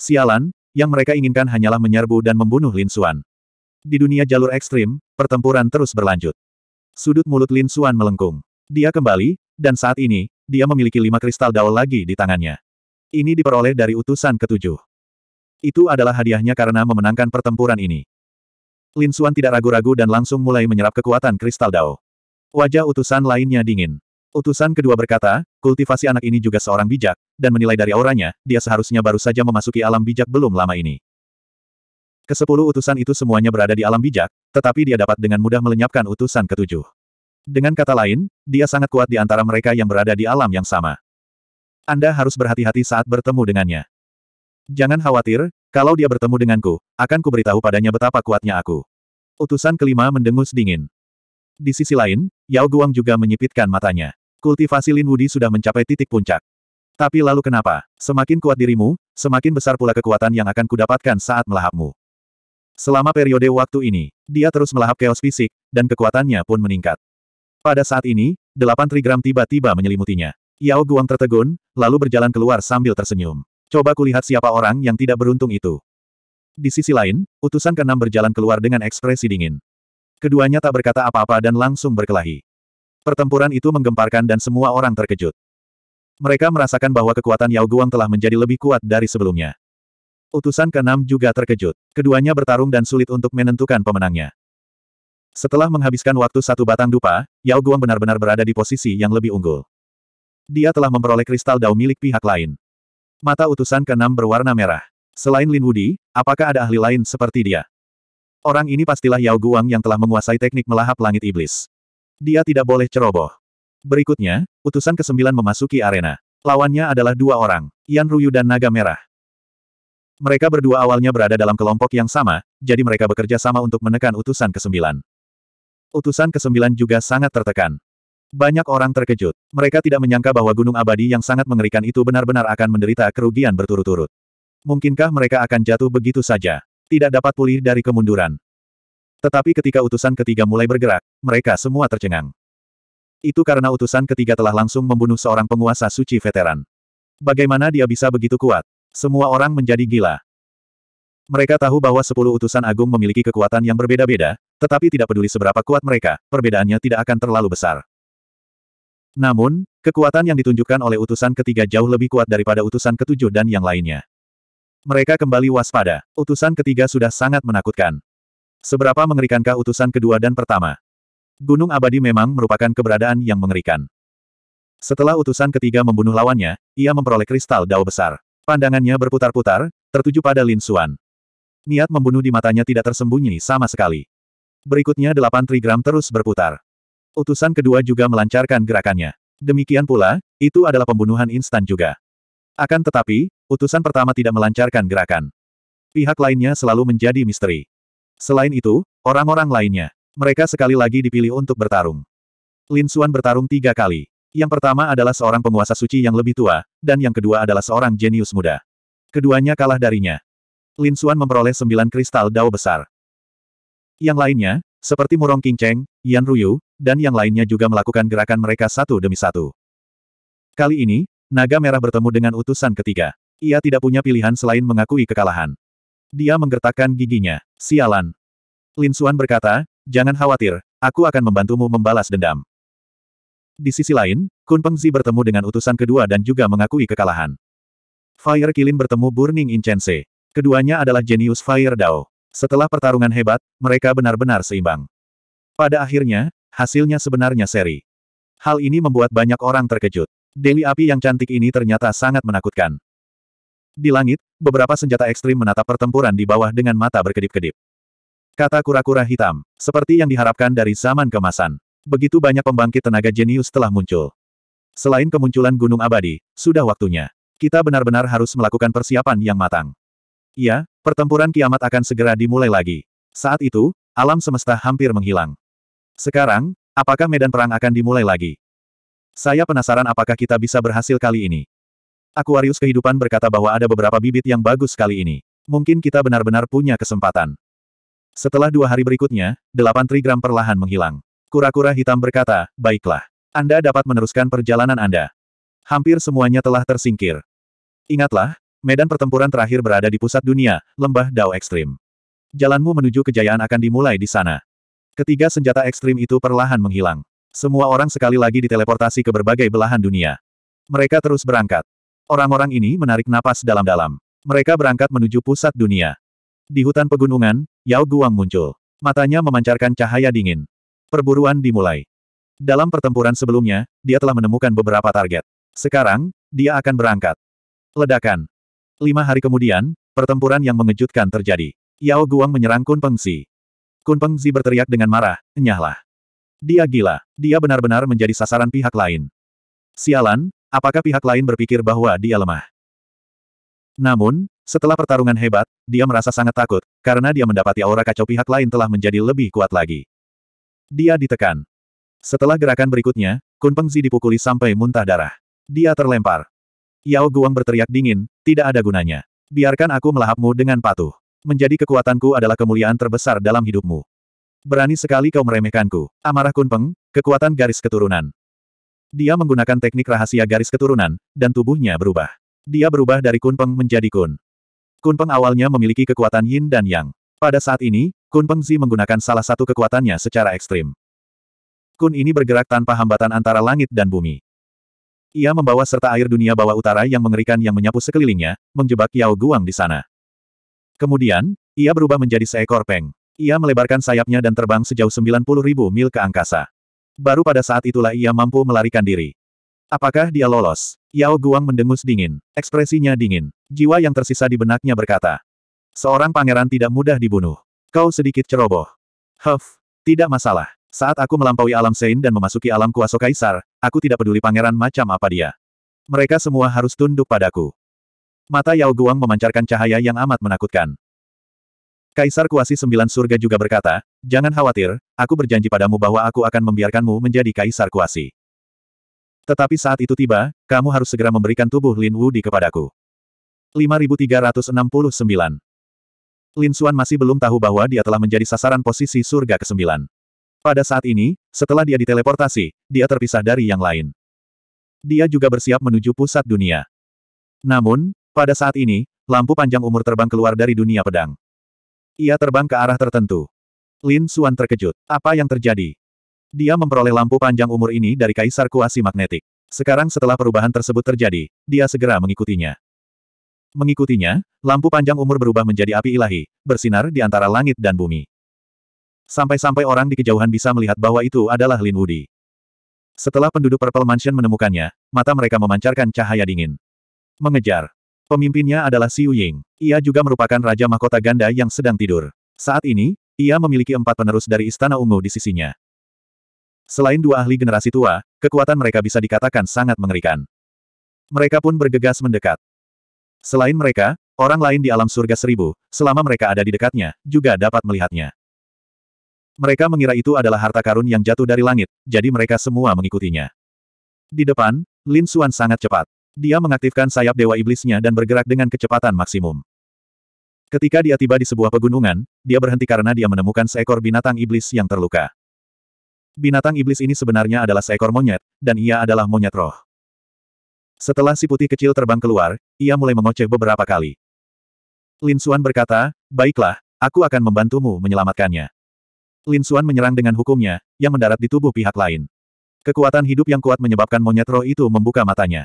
Sialan, yang mereka inginkan hanyalah menyerbu dan membunuh Lin Xuan. Di dunia jalur ekstrim, pertempuran terus berlanjut. Sudut mulut Lin Xuan melengkung. Dia kembali, dan saat ini, dia memiliki lima kristal dao lagi di tangannya. Ini diperoleh dari utusan ketujuh. Itu adalah hadiahnya karena memenangkan pertempuran ini. Lin Suan tidak ragu-ragu dan langsung mulai menyerap kekuatan kristal Dao. Wajah utusan lainnya dingin. Utusan kedua berkata, kultivasi anak ini juga seorang bijak, dan menilai dari auranya, dia seharusnya baru saja memasuki alam bijak belum lama ini. Kesepuluh utusan itu semuanya berada di alam bijak, tetapi dia dapat dengan mudah melenyapkan utusan ketujuh. Dengan kata lain, dia sangat kuat di antara mereka yang berada di alam yang sama. Anda harus berhati-hati saat bertemu dengannya. Jangan khawatir, kalau dia bertemu denganku, akan kuberitahu padanya betapa kuatnya aku. Utusan kelima mendengus dingin. Di sisi lain, Yao Guang juga menyipitkan matanya. Kultivasi Lin Wudi sudah mencapai titik puncak. Tapi lalu kenapa? Semakin kuat dirimu, semakin besar pula kekuatan yang akan kudapatkan saat melahapmu. Selama periode waktu ini, dia terus melahap chaos fisik, dan kekuatannya pun meningkat. Pada saat ini, delapan trigram tiba-tiba menyelimutinya. Yao Guang tertegun, lalu berjalan keluar sambil tersenyum. Coba kulihat siapa orang yang tidak beruntung itu. Di sisi lain, utusan keenam berjalan keluar dengan ekspresi dingin. Keduanya tak berkata apa-apa dan langsung berkelahi. Pertempuran itu menggemparkan dan semua orang terkejut. Mereka merasakan bahwa kekuatan Yao Guang telah menjadi lebih kuat dari sebelumnya. Utusan keenam juga terkejut. Keduanya bertarung dan sulit untuk menentukan pemenangnya. Setelah menghabiskan waktu satu batang dupa, Yao Guang benar-benar berada di posisi yang lebih unggul. Dia telah memperoleh kristal dao milik pihak lain. Mata utusan keenam berwarna merah. Selain Lin Wudi, apakah ada ahli lain seperti dia? Orang ini pastilah Yao Guang yang telah menguasai teknik melahap langit iblis. Dia tidak boleh ceroboh. Berikutnya, utusan kesembilan memasuki arena. Lawannya adalah dua orang, Yan Ruyu dan Naga Merah. Mereka berdua awalnya berada dalam kelompok yang sama, jadi mereka bekerja sama untuk menekan utusan kesembilan. Utusan kesembilan juga sangat tertekan. Banyak orang terkejut. Mereka tidak menyangka bahwa gunung abadi yang sangat mengerikan itu benar-benar akan menderita kerugian berturut-turut. Mungkinkah mereka akan jatuh begitu saja? Tidak dapat pulih dari kemunduran. Tetapi ketika utusan ketiga mulai bergerak, mereka semua tercengang. Itu karena utusan ketiga telah langsung membunuh seorang penguasa suci veteran. Bagaimana dia bisa begitu kuat? Semua orang menjadi gila. Mereka tahu bahwa sepuluh utusan agung memiliki kekuatan yang berbeda-beda, tetapi tidak peduli seberapa kuat mereka, perbedaannya tidak akan terlalu besar. Namun, kekuatan yang ditunjukkan oleh utusan ketiga jauh lebih kuat daripada utusan ketujuh dan yang lainnya. Mereka kembali waspada. Utusan ketiga sudah sangat menakutkan. Seberapa mengerikankah utusan kedua dan pertama? Gunung Abadi memang merupakan keberadaan yang mengerikan. Setelah utusan ketiga membunuh lawannya, ia memperoleh kristal dao besar. Pandangannya berputar-putar, tertuju pada Lin Xuan. Niat membunuh di matanya tidak tersembunyi sama sekali. Berikutnya delapan trigram terus berputar. Utusan kedua juga melancarkan gerakannya. Demikian pula, itu adalah pembunuhan instan juga. Akan tetapi, utusan pertama tidak melancarkan gerakan. Pihak lainnya selalu menjadi misteri. Selain itu, orang-orang lainnya, mereka sekali lagi dipilih untuk bertarung. Lin Xuan bertarung tiga kali. Yang pertama adalah seorang penguasa suci yang lebih tua, dan yang kedua adalah seorang jenius muda. Keduanya kalah darinya. Lin Xuan memperoleh sembilan kristal dao besar. Yang lainnya, seperti Murong King Yan Ruyu, dan yang lainnya juga melakukan gerakan mereka satu demi satu. Kali ini, naga merah bertemu dengan utusan ketiga. Ia tidak punya pilihan selain mengakui kekalahan. Dia menggertakkan giginya. Sialan. Lin Xuan berkata, jangan khawatir, aku akan membantumu membalas dendam. Di sisi lain, Kun Pengzi bertemu dengan utusan kedua dan juga mengakui kekalahan. Fire Kilin bertemu Burning Incense. Keduanya adalah jenius Fire Dao. Setelah pertarungan hebat, mereka benar-benar seimbang. Pada akhirnya, hasilnya sebenarnya seri. Hal ini membuat banyak orang terkejut. Deli api yang cantik ini ternyata sangat menakutkan. Di langit, beberapa senjata ekstrim menatap pertempuran di bawah dengan mata berkedip-kedip. Kata kura-kura hitam, seperti yang diharapkan dari zaman kemasan. Begitu banyak pembangkit tenaga jenius telah muncul. Selain kemunculan gunung abadi, sudah waktunya. Kita benar-benar harus melakukan persiapan yang matang. Iya, Pertempuran kiamat akan segera dimulai lagi. Saat itu, alam semesta hampir menghilang. Sekarang, apakah medan perang akan dimulai lagi? Saya penasaran apakah kita bisa berhasil kali ini. Aquarius kehidupan berkata bahwa ada beberapa bibit yang bagus kali ini. Mungkin kita benar-benar punya kesempatan. Setelah dua hari berikutnya, delapan trigram perlahan menghilang. Kura-kura hitam berkata, baiklah. Anda dapat meneruskan perjalanan Anda. Hampir semuanya telah tersingkir. Ingatlah, medan pertempuran terakhir berada di pusat dunia, lembah Dao Ekstrim. Jalanmu menuju kejayaan akan dimulai di sana. Ketiga senjata ekstrim itu perlahan menghilang. Semua orang sekali lagi diteleportasi ke berbagai belahan dunia. Mereka terus berangkat. Orang-orang ini menarik napas dalam-dalam. Mereka berangkat menuju pusat dunia. Di hutan pegunungan, Yao Guang muncul. Matanya memancarkan cahaya dingin. Perburuan dimulai. Dalam pertempuran sebelumnya, dia telah menemukan beberapa target. Sekarang, dia akan berangkat. Ledakan. Lima hari kemudian, pertempuran yang mengejutkan terjadi. Yao Guang menyerang Kun Pengzi. Kun Pengzi berteriak dengan marah, enyahlah. Dia gila, dia benar-benar menjadi sasaran pihak lain. Sialan, apakah pihak lain berpikir bahwa dia lemah? Namun, setelah pertarungan hebat, dia merasa sangat takut, karena dia mendapati aura kacau pihak lain telah menjadi lebih kuat lagi. Dia ditekan. Setelah gerakan berikutnya, Kun Pengzi dipukuli sampai muntah darah. Dia terlempar. Yao Guang berteriak dingin, tidak ada gunanya. Biarkan aku melahapmu dengan patuh. Menjadi kekuatanku adalah kemuliaan terbesar dalam hidupmu. Berani sekali kau meremehkanku. Amarah Kunpeng, kekuatan garis keturunan. Dia menggunakan teknik rahasia garis keturunan, dan tubuhnya berubah. Dia berubah dari Kunpeng menjadi Kun. Kunpeng awalnya memiliki kekuatan Yin dan Yang. Pada saat ini, Kunpeng Zi menggunakan salah satu kekuatannya secara ekstrim. Kun ini bergerak tanpa hambatan antara langit dan bumi. Ia membawa serta air dunia bawah utara yang mengerikan yang menyapu sekelilingnya, menjebak Yao Guang di sana. Kemudian, ia berubah menjadi seekor peng. Ia melebarkan sayapnya dan terbang sejauh 90 ribu mil ke angkasa. Baru pada saat itulah ia mampu melarikan diri. Apakah dia lolos? Yao Guang mendengus dingin. Ekspresinya dingin. Jiwa yang tersisa di benaknya berkata. Seorang pangeran tidak mudah dibunuh. Kau sedikit ceroboh. Huff, tidak masalah. Saat aku melampaui alam Sein dan memasuki alam kuasa kaisar, aku tidak peduli pangeran macam apa dia. Mereka semua harus tunduk padaku. Mata Yao Guang memancarkan cahaya yang amat menakutkan. Kaisar Kuasi Sembilan Surga juga berkata, Jangan khawatir, aku berjanji padamu bahwa aku akan membiarkanmu menjadi Kaisar Kuasi. Tetapi saat itu tiba, kamu harus segera memberikan tubuh Lin Wu di kepadaku. 5369 Lin Xuan masih belum tahu bahwa dia telah menjadi sasaran posisi surga ke-9. Pada saat ini, setelah dia diteleportasi, dia terpisah dari yang lain. Dia juga bersiap menuju pusat dunia. Namun, pada saat ini, lampu panjang umur terbang keluar dari dunia pedang. Ia terbang ke arah tertentu. Lin Xuan terkejut. Apa yang terjadi? Dia memperoleh lampu panjang umur ini dari Kaisar Kuasi Magnetik. Sekarang setelah perubahan tersebut terjadi, dia segera mengikutinya. Mengikutinya, lampu panjang umur berubah menjadi api ilahi, bersinar di antara langit dan bumi. Sampai-sampai orang di kejauhan bisa melihat bahwa itu adalah Lin Wudi. Setelah penduduk Purple Mansion menemukannya, mata mereka memancarkan cahaya dingin. Mengejar. Pemimpinnya adalah Xiu Ying. Ia juga merupakan Raja Mahkota Ganda yang sedang tidur. Saat ini, ia memiliki empat penerus dari Istana Ungu di sisinya. Selain dua ahli generasi tua, kekuatan mereka bisa dikatakan sangat mengerikan. Mereka pun bergegas mendekat. Selain mereka, orang lain di alam surga seribu, selama mereka ada di dekatnya, juga dapat melihatnya. Mereka mengira itu adalah harta karun yang jatuh dari langit, jadi mereka semua mengikutinya. Di depan, Lin Xuan sangat cepat. Dia mengaktifkan sayap dewa iblisnya dan bergerak dengan kecepatan maksimum. Ketika dia tiba di sebuah pegunungan, dia berhenti karena dia menemukan seekor binatang iblis yang terluka. Binatang iblis ini sebenarnya adalah seekor monyet, dan ia adalah monyet roh. Setelah si putih kecil terbang keluar, ia mulai mengoceh beberapa kali. Lin Xuan berkata, Baiklah, aku akan membantumu menyelamatkannya. Lin Xuan menyerang dengan hukumnya, yang mendarat di tubuh pihak lain. Kekuatan hidup yang kuat menyebabkan monyet roh itu membuka matanya.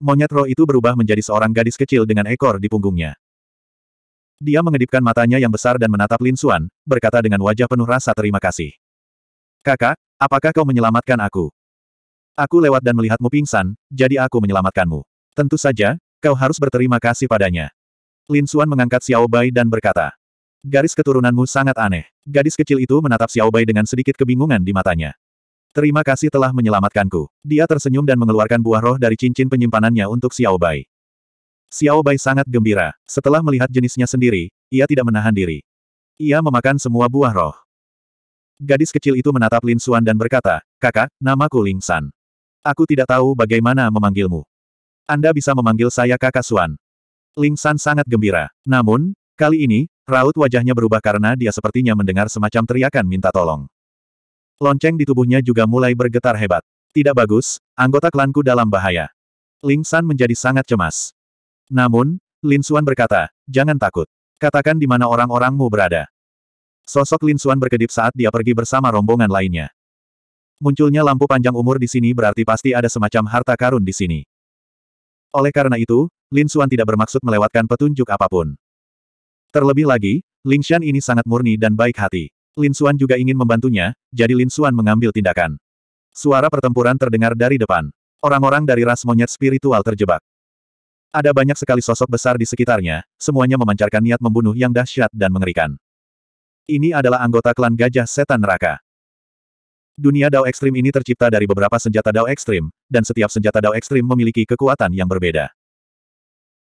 Monyet roh itu berubah menjadi seorang gadis kecil dengan ekor di punggungnya. Dia mengedipkan matanya yang besar dan menatap Lin Xuan, berkata dengan wajah penuh rasa terima kasih. Kakak, apakah kau menyelamatkan aku? Aku lewat dan melihatmu pingsan, jadi aku menyelamatkanmu. Tentu saja, kau harus berterima kasih padanya. Lin Xuan mengangkat Xiao Bai dan berkata. Garis keturunanmu sangat aneh. Gadis kecil itu menatap Xiao Bai dengan sedikit kebingungan di matanya. Terima kasih telah menyelamatkanku. Dia tersenyum dan mengeluarkan buah roh dari cincin penyimpanannya untuk Xiao Bai. Xiao Bai sangat gembira. Setelah melihat jenisnya sendiri, ia tidak menahan diri. Ia memakan semua buah roh. Gadis kecil itu menatap Lin Xuan dan berkata, Kakak, namaku Ling San. Aku tidak tahu bagaimana memanggilmu. Anda bisa memanggil saya kakak Xuan. Ling San sangat gembira. Namun, Kali ini, raut wajahnya berubah karena dia sepertinya mendengar semacam teriakan minta tolong. Lonceng di tubuhnya juga mulai bergetar hebat. Tidak bagus, anggota klanku dalam bahaya. Ling San menjadi sangat cemas. Namun, Lin Xuan berkata, jangan takut. Katakan di mana orang-orangmu berada. Sosok Lin Xuan berkedip saat dia pergi bersama rombongan lainnya. Munculnya lampu panjang umur di sini berarti pasti ada semacam harta karun di sini. Oleh karena itu, Lin Xuan tidak bermaksud melewatkan petunjuk apapun. Terlebih lagi, Lin Shan ini sangat murni dan baik hati. Lin Xuan juga ingin membantunya, jadi Lin Xuan mengambil tindakan. Suara pertempuran terdengar dari depan. Orang-orang dari ras monyet spiritual terjebak. Ada banyak sekali sosok besar di sekitarnya, semuanya memancarkan niat membunuh yang dahsyat dan mengerikan. Ini adalah anggota klan gajah setan neraka. Dunia Dao Ekstrim ini tercipta dari beberapa senjata Dao Ekstrim, dan setiap senjata Dao Ekstrim memiliki kekuatan yang berbeda.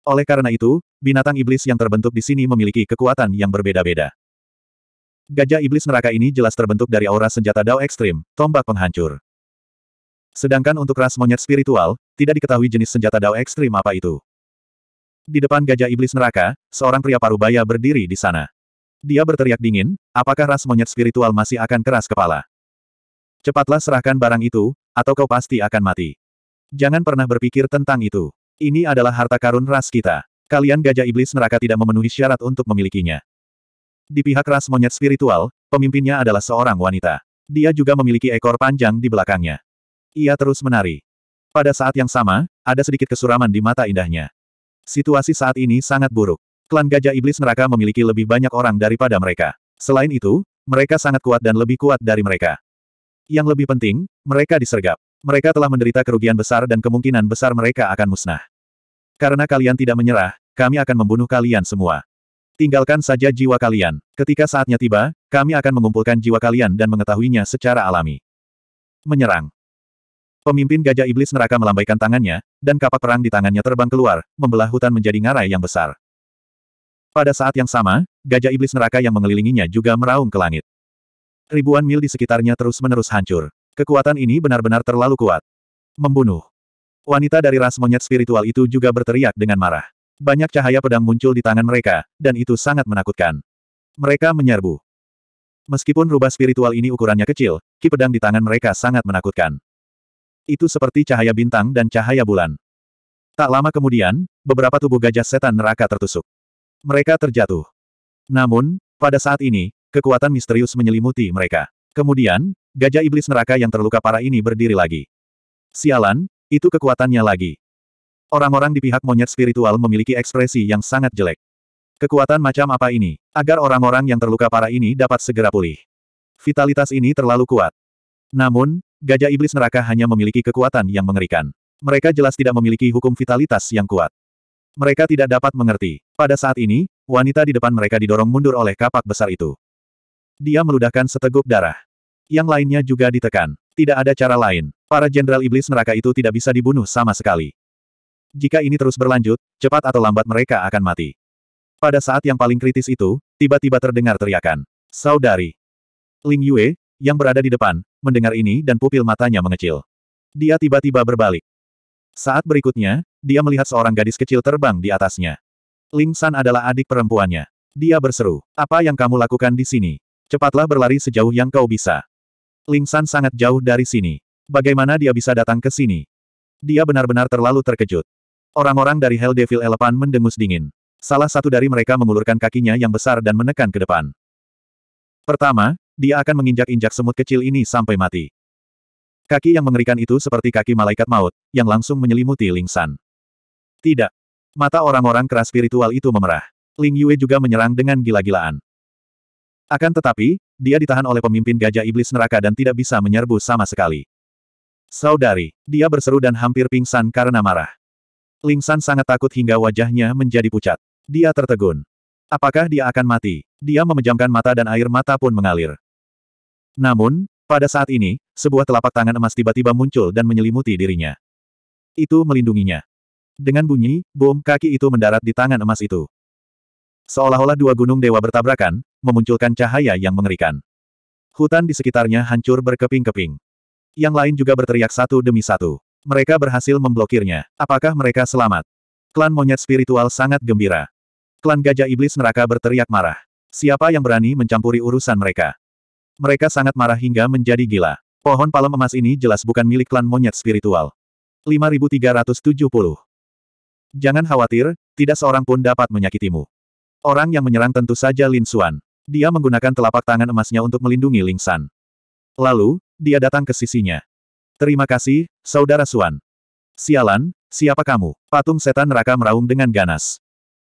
Oleh karena itu, binatang iblis yang terbentuk di sini memiliki kekuatan yang berbeda-beda. Gajah iblis neraka ini jelas terbentuk dari aura senjata Dao ekstrim, tombak penghancur. Sedangkan untuk ras monyet spiritual, tidak diketahui jenis senjata Dao ekstrim apa itu. Di depan gajah iblis neraka, seorang pria parubaya berdiri di sana. Dia berteriak dingin, apakah ras monyet spiritual masih akan keras kepala? Cepatlah serahkan barang itu, atau kau pasti akan mati. Jangan pernah berpikir tentang itu. Ini adalah harta karun ras kita. Kalian gajah iblis neraka tidak memenuhi syarat untuk memilikinya. Di pihak ras monyet spiritual, pemimpinnya adalah seorang wanita. Dia juga memiliki ekor panjang di belakangnya. Ia terus menari. Pada saat yang sama, ada sedikit kesuraman di mata indahnya. Situasi saat ini sangat buruk. Klan Gajah Iblis Neraka memiliki lebih banyak orang daripada mereka. Selain itu, mereka sangat kuat dan lebih kuat dari mereka. Yang lebih penting, mereka disergap. Mereka telah menderita kerugian besar dan kemungkinan besar mereka akan musnah. Karena kalian tidak menyerah, kami akan membunuh kalian semua. Tinggalkan saja jiwa kalian. Ketika saatnya tiba, kami akan mengumpulkan jiwa kalian dan mengetahuinya secara alami. Menyerang. Pemimpin Gajah Iblis Neraka melambaikan tangannya, dan kapak perang di tangannya terbang keluar, membelah hutan menjadi ngarai yang besar. Pada saat yang sama, Gajah Iblis Neraka yang mengelilinginya juga meraung ke langit. Ribuan mil di sekitarnya terus-menerus hancur. Kekuatan ini benar-benar terlalu kuat. Membunuh. Wanita dari ras monyet spiritual itu juga berteriak dengan marah. Banyak cahaya pedang muncul di tangan mereka, dan itu sangat menakutkan. Mereka menyerbu. Meskipun rubah spiritual ini ukurannya kecil, ki pedang di tangan mereka sangat menakutkan. Itu seperti cahaya bintang dan cahaya bulan. Tak lama kemudian, beberapa tubuh gajah setan neraka tertusuk. Mereka terjatuh. Namun, pada saat ini, kekuatan misterius menyelimuti mereka. Kemudian, Gajah iblis neraka yang terluka parah ini berdiri lagi. Sialan, itu kekuatannya lagi. Orang-orang di pihak monyet spiritual memiliki ekspresi yang sangat jelek. Kekuatan macam apa ini? Agar orang-orang yang terluka parah ini dapat segera pulih. Vitalitas ini terlalu kuat. Namun, gajah iblis neraka hanya memiliki kekuatan yang mengerikan. Mereka jelas tidak memiliki hukum vitalitas yang kuat. Mereka tidak dapat mengerti. Pada saat ini, wanita di depan mereka didorong mundur oleh kapak besar itu. Dia meludahkan seteguk darah. Yang lainnya juga ditekan. Tidak ada cara lain. Para jenderal iblis neraka itu tidak bisa dibunuh sama sekali. Jika ini terus berlanjut, cepat atau lambat mereka akan mati. Pada saat yang paling kritis itu, tiba-tiba terdengar teriakan. Saudari. Ling Yue, yang berada di depan, mendengar ini dan pupil matanya mengecil. Dia tiba-tiba berbalik. Saat berikutnya, dia melihat seorang gadis kecil terbang di atasnya. Ling San adalah adik perempuannya. Dia berseru, apa yang kamu lakukan di sini? Cepatlah berlari sejauh yang kau bisa. Lingsan sangat jauh dari sini. Bagaimana dia bisa datang ke sini? Dia benar-benar terlalu terkejut. Orang-orang dari Hell Devil Elephant mendengus dingin. Salah satu dari mereka mengulurkan kakinya yang besar dan menekan ke depan. Pertama, dia akan menginjak-injak semut kecil ini sampai mati. Kaki yang mengerikan itu seperti kaki malaikat maut, yang langsung menyelimuti Ling San. Tidak. Mata orang-orang keras spiritual itu memerah. Ling Yue juga menyerang dengan gila-gilaan. Akan tetapi, dia ditahan oleh pemimpin gajah iblis neraka dan tidak bisa menyerbu sama sekali. Saudari, dia berseru dan hampir pingsan karena marah. Ling San sangat takut hingga wajahnya menjadi pucat. Dia tertegun. Apakah dia akan mati? Dia memejamkan mata dan air mata pun mengalir. Namun, pada saat ini, sebuah telapak tangan emas tiba-tiba muncul dan menyelimuti dirinya. Itu melindunginya. Dengan bunyi, bom kaki itu mendarat di tangan emas itu. Seolah-olah dua gunung dewa bertabrakan, memunculkan cahaya yang mengerikan. Hutan di sekitarnya hancur berkeping-keping. Yang lain juga berteriak satu demi satu. Mereka berhasil memblokirnya. Apakah mereka selamat? Klan monyet spiritual sangat gembira. Klan gajah iblis neraka berteriak marah. Siapa yang berani mencampuri urusan mereka? Mereka sangat marah hingga menjadi gila. Pohon palem emas ini jelas bukan milik klan monyet spiritual. 5370 Jangan khawatir, tidak seorang pun dapat menyakitimu. Orang yang menyerang tentu saja Lin Xuan. Dia menggunakan telapak tangan emasnya untuk melindungi Ling San. Lalu, dia datang ke sisinya. Terima kasih, Saudara Xuan. Sialan, siapa kamu? Patung setan neraka meraung dengan ganas.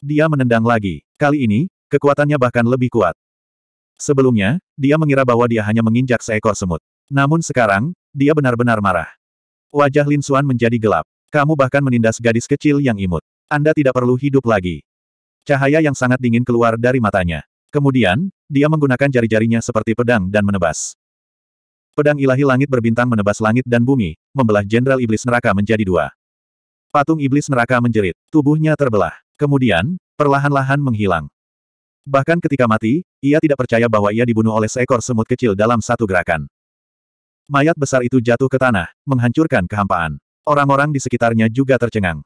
Dia menendang lagi. Kali ini, kekuatannya bahkan lebih kuat. Sebelumnya, dia mengira bahwa dia hanya menginjak seekor semut. Namun sekarang, dia benar-benar marah. Wajah Lin Xuan menjadi gelap. Kamu bahkan menindas gadis kecil yang imut. Anda tidak perlu hidup lagi. Cahaya yang sangat dingin keluar dari matanya. Kemudian, dia menggunakan jari-jarinya seperti pedang dan menebas. Pedang ilahi langit berbintang menebas langit dan bumi, membelah Jenderal Iblis Neraka menjadi dua. Patung Iblis Neraka menjerit, tubuhnya terbelah. Kemudian, perlahan-lahan menghilang. Bahkan ketika mati, ia tidak percaya bahwa ia dibunuh oleh seekor semut kecil dalam satu gerakan. Mayat besar itu jatuh ke tanah, menghancurkan kehampaan. Orang-orang di sekitarnya juga tercengang.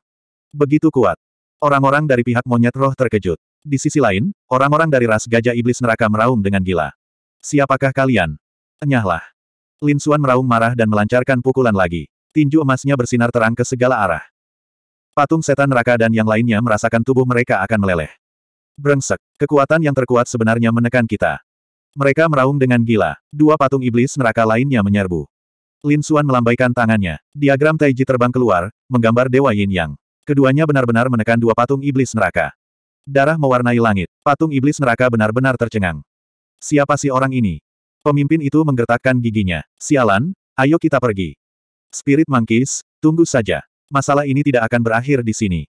Begitu kuat, Orang-orang dari pihak monyet roh terkejut. Di sisi lain, orang-orang dari ras gajah iblis neraka meraung dengan gila. Siapakah kalian? Enyahlah. Lin Xuan meraung marah dan melancarkan pukulan lagi. Tinju emasnya bersinar terang ke segala arah. Patung setan neraka dan yang lainnya merasakan tubuh mereka akan meleleh. Brengsek, kekuatan yang terkuat sebenarnya menekan kita. Mereka meraung dengan gila. Dua patung iblis neraka lainnya menyerbu. Lin Xuan melambaikan tangannya. Diagram Taiji terbang keluar, menggambar Dewa Yin Yang. Keduanya benar-benar menekan dua patung iblis neraka. Darah mewarnai langit. Patung iblis neraka benar-benar tercengang. Siapa sih orang ini? Pemimpin itu menggertakkan giginya. Sialan, ayo kita pergi. Spirit mangkis tunggu saja. Masalah ini tidak akan berakhir di sini.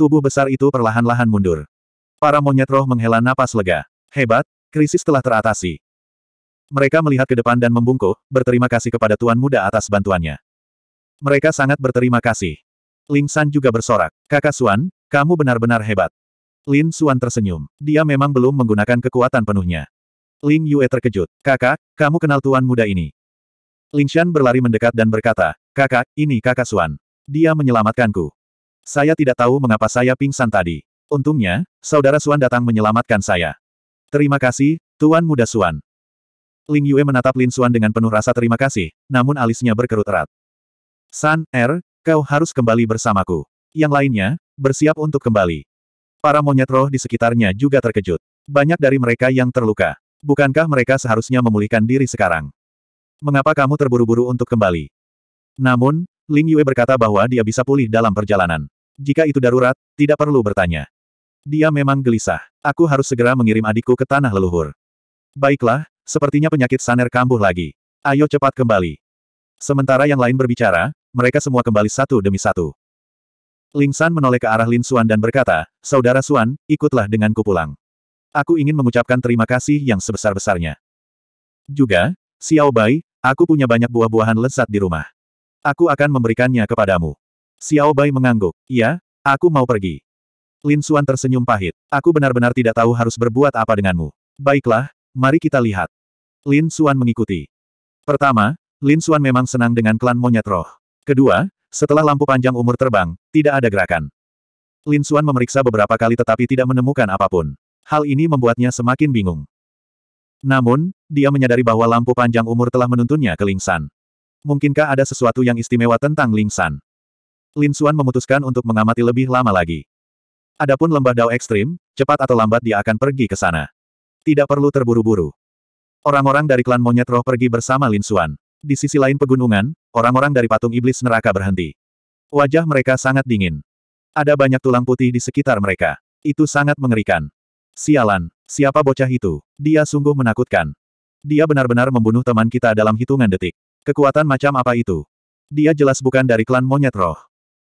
Tubuh besar itu perlahan-lahan mundur. Para monyet roh menghela napas lega. Hebat, krisis telah teratasi. Mereka melihat ke depan dan membungkuk, berterima kasih kepada Tuan Muda atas bantuannya. Mereka sangat berterima kasih. Ling San juga bersorak. Kakak Suan, kamu benar-benar hebat. Lin Suan tersenyum. Dia memang belum menggunakan kekuatan penuhnya. Ling Yue terkejut. Kakak, kamu kenal tuan muda ini. Ling Shan berlari mendekat dan berkata, Kakak, ini kakak Suan. Dia menyelamatkanku. Saya tidak tahu mengapa saya pingsan tadi. Untungnya, saudara Suan datang menyelamatkan saya. Terima kasih, Tuan Muda Suan. Ling Yue menatap Lin Suan dengan penuh rasa terima kasih, namun alisnya berkerut erat. San, Er, Kau harus kembali bersamaku. Yang lainnya, bersiap untuk kembali. Para monyet roh di sekitarnya juga terkejut. Banyak dari mereka yang terluka. Bukankah mereka seharusnya memulihkan diri sekarang? Mengapa kamu terburu-buru untuk kembali? Namun, Ling Yue berkata bahwa dia bisa pulih dalam perjalanan. Jika itu darurat, tidak perlu bertanya. Dia memang gelisah. Aku harus segera mengirim adikku ke tanah leluhur. Baiklah, sepertinya penyakit Saner kambuh lagi. Ayo cepat kembali. Sementara yang lain berbicara, mereka semua kembali satu demi satu. Ling San menoleh ke arah Lin Xuan dan berkata, Saudara Xuan, ikutlah denganku pulang. Aku ingin mengucapkan terima kasih yang sebesar-besarnya. Juga, Xiao Bai, aku punya banyak buah-buahan lezat di rumah. Aku akan memberikannya kepadamu. Xiao Bai mengangguk, Ya, aku mau pergi. Lin Xuan tersenyum pahit, aku benar-benar tidak tahu harus berbuat apa denganmu. Baiklah, mari kita lihat. Lin Xuan mengikuti. Pertama, Lin Xuan memang senang dengan klan monyet roh. Kedua, setelah lampu panjang umur terbang, tidak ada gerakan. Lin Xuan memeriksa beberapa kali tetapi tidak menemukan apapun. Hal ini membuatnya semakin bingung. Namun, dia menyadari bahwa lampu panjang umur telah menuntunnya ke Ling San. Mungkinkah ada sesuatu yang istimewa tentang Ling San? Lin Xuan memutuskan untuk mengamati lebih lama lagi. Adapun lembah Dao ekstrim, cepat atau lambat dia akan pergi ke sana. Tidak perlu terburu-buru. Orang-orang dari klan monyet roh pergi bersama Lin Xuan. Di sisi lain pegunungan, orang-orang dari patung iblis neraka berhenti. Wajah mereka sangat dingin. Ada banyak tulang putih di sekitar mereka. Itu sangat mengerikan. Sialan, siapa bocah itu? Dia sungguh menakutkan. Dia benar-benar membunuh teman kita dalam hitungan detik. Kekuatan macam apa itu? Dia jelas bukan dari klan monyet roh.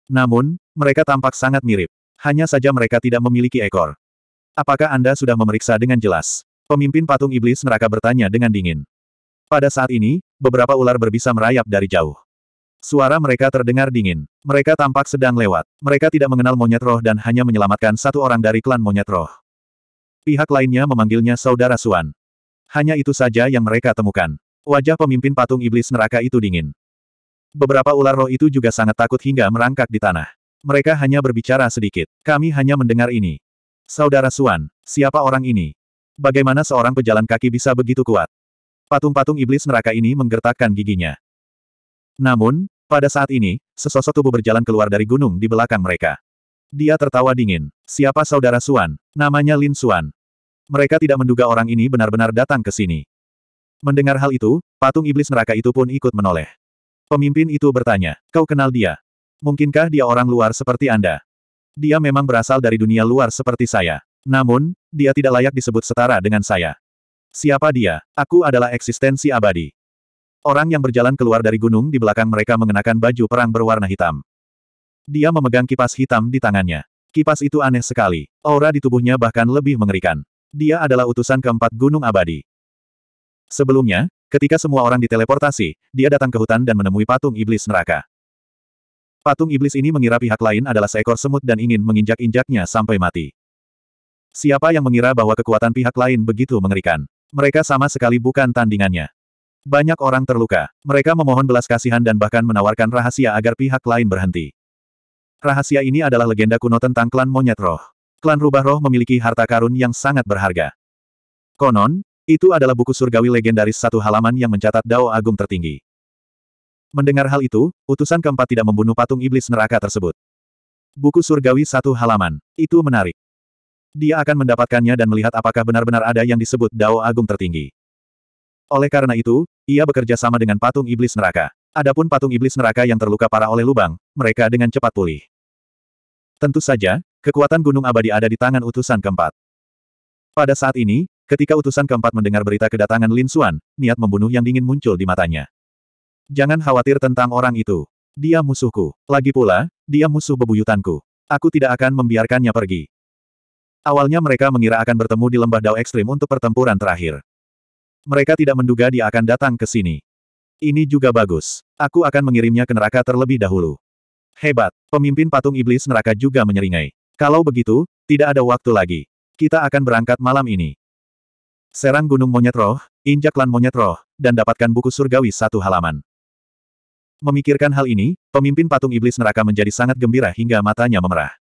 Namun, mereka tampak sangat mirip. Hanya saja mereka tidak memiliki ekor. Apakah Anda sudah memeriksa dengan jelas? Pemimpin patung iblis neraka bertanya dengan dingin. Pada saat ini, beberapa ular berbisa merayap dari jauh. Suara mereka terdengar dingin. Mereka tampak sedang lewat. Mereka tidak mengenal monyet roh dan hanya menyelamatkan satu orang dari klan monyet roh. Pihak lainnya memanggilnya Saudara Suan. Hanya itu saja yang mereka temukan. Wajah pemimpin patung iblis neraka itu dingin. Beberapa ular roh itu juga sangat takut hingga merangkak di tanah. Mereka hanya berbicara sedikit. Kami hanya mendengar ini. Saudara Suan, siapa orang ini? Bagaimana seorang pejalan kaki bisa begitu kuat? Patung-patung iblis neraka ini menggertakkan giginya. Namun, pada saat ini, sesosok tubuh berjalan keluar dari gunung di belakang mereka. Dia tertawa dingin. Siapa saudara Suan? Namanya Lin Suan. Mereka tidak menduga orang ini benar-benar datang ke sini. Mendengar hal itu, patung iblis neraka itu pun ikut menoleh. Pemimpin itu bertanya, kau kenal dia? Mungkinkah dia orang luar seperti Anda? Dia memang berasal dari dunia luar seperti saya. Namun, dia tidak layak disebut setara dengan saya. Siapa dia? Aku adalah eksistensi abadi. Orang yang berjalan keluar dari gunung di belakang mereka mengenakan baju perang berwarna hitam. Dia memegang kipas hitam di tangannya. Kipas itu aneh sekali. Aura di tubuhnya bahkan lebih mengerikan. Dia adalah utusan keempat gunung abadi. Sebelumnya, ketika semua orang diteleportasi, dia datang ke hutan dan menemui patung iblis neraka. Patung iblis ini mengira pihak lain adalah seekor semut dan ingin menginjak-injaknya sampai mati. Siapa yang mengira bahwa kekuatan pihak lain begitu mengerikan? Mereka sama sekali bukan tandingannya. Banyak orang terluka. Mereka memohon belas kasihan dan bahkan menawarkan rahasia agar pihak lain berhenti. Rahasia ini adalah legenda kuno tentang klan monyet roh. Klan rubah roh memiliki harta karun yang sangat berharga. Konon, itu adalah buku surgawi legendaris satu halaman yang mencatat dao agung tertinggi. Mendengar hal itu, utusan keempat tidak membunuh patung iblis neraka tersebut. Buku surgawi satu halaman. Itu menarik. Dia akan mendapatkannya dan melihat apakah benar-benar ada yang disebut Dao Agung tertinggi. Oleh karena itu, ia bekerja sama dengan patung iblis neraka. Adapun patung iblis neraka yang terluka parah oleh lubang, mereka dengan cepat pulih. Tentu saja, kekuatan gunung abadi ada di tangan utusan keempat. Pada saat ini, ketika utusan keempat mendengar berita kedatangan Lin Xuan, niat membunuh yang dingin muncul di matanya. Jangan khawatir tentang orang itu. Dia musuhku. Lagi pula, dia musuh bebuyutanku. Aku tidak akan membiarkannya pergi. Awalnya mereka mengira akan bertemu di lembah Dao Ekstrim untuk pertempuran terakhir. Mereka tidak menduga dia akan datang ke sini. Ini juga bagus. Aku akan mengirimnya ke neraka terlebih dahulu. Hebat, pemimpin patung iblis neraka juga menyeringai. Kalau begitu, tidak ada waktu lagi. Kita akan berangkat malam ini. Serang gunung monyet roh, injak lan monyet roh, dan dapatkan buku surgawi satu halaman. Memikirkan hal ini, pemimpin patung iblis neraka menjadi sangat gembira hingga matanya memerah.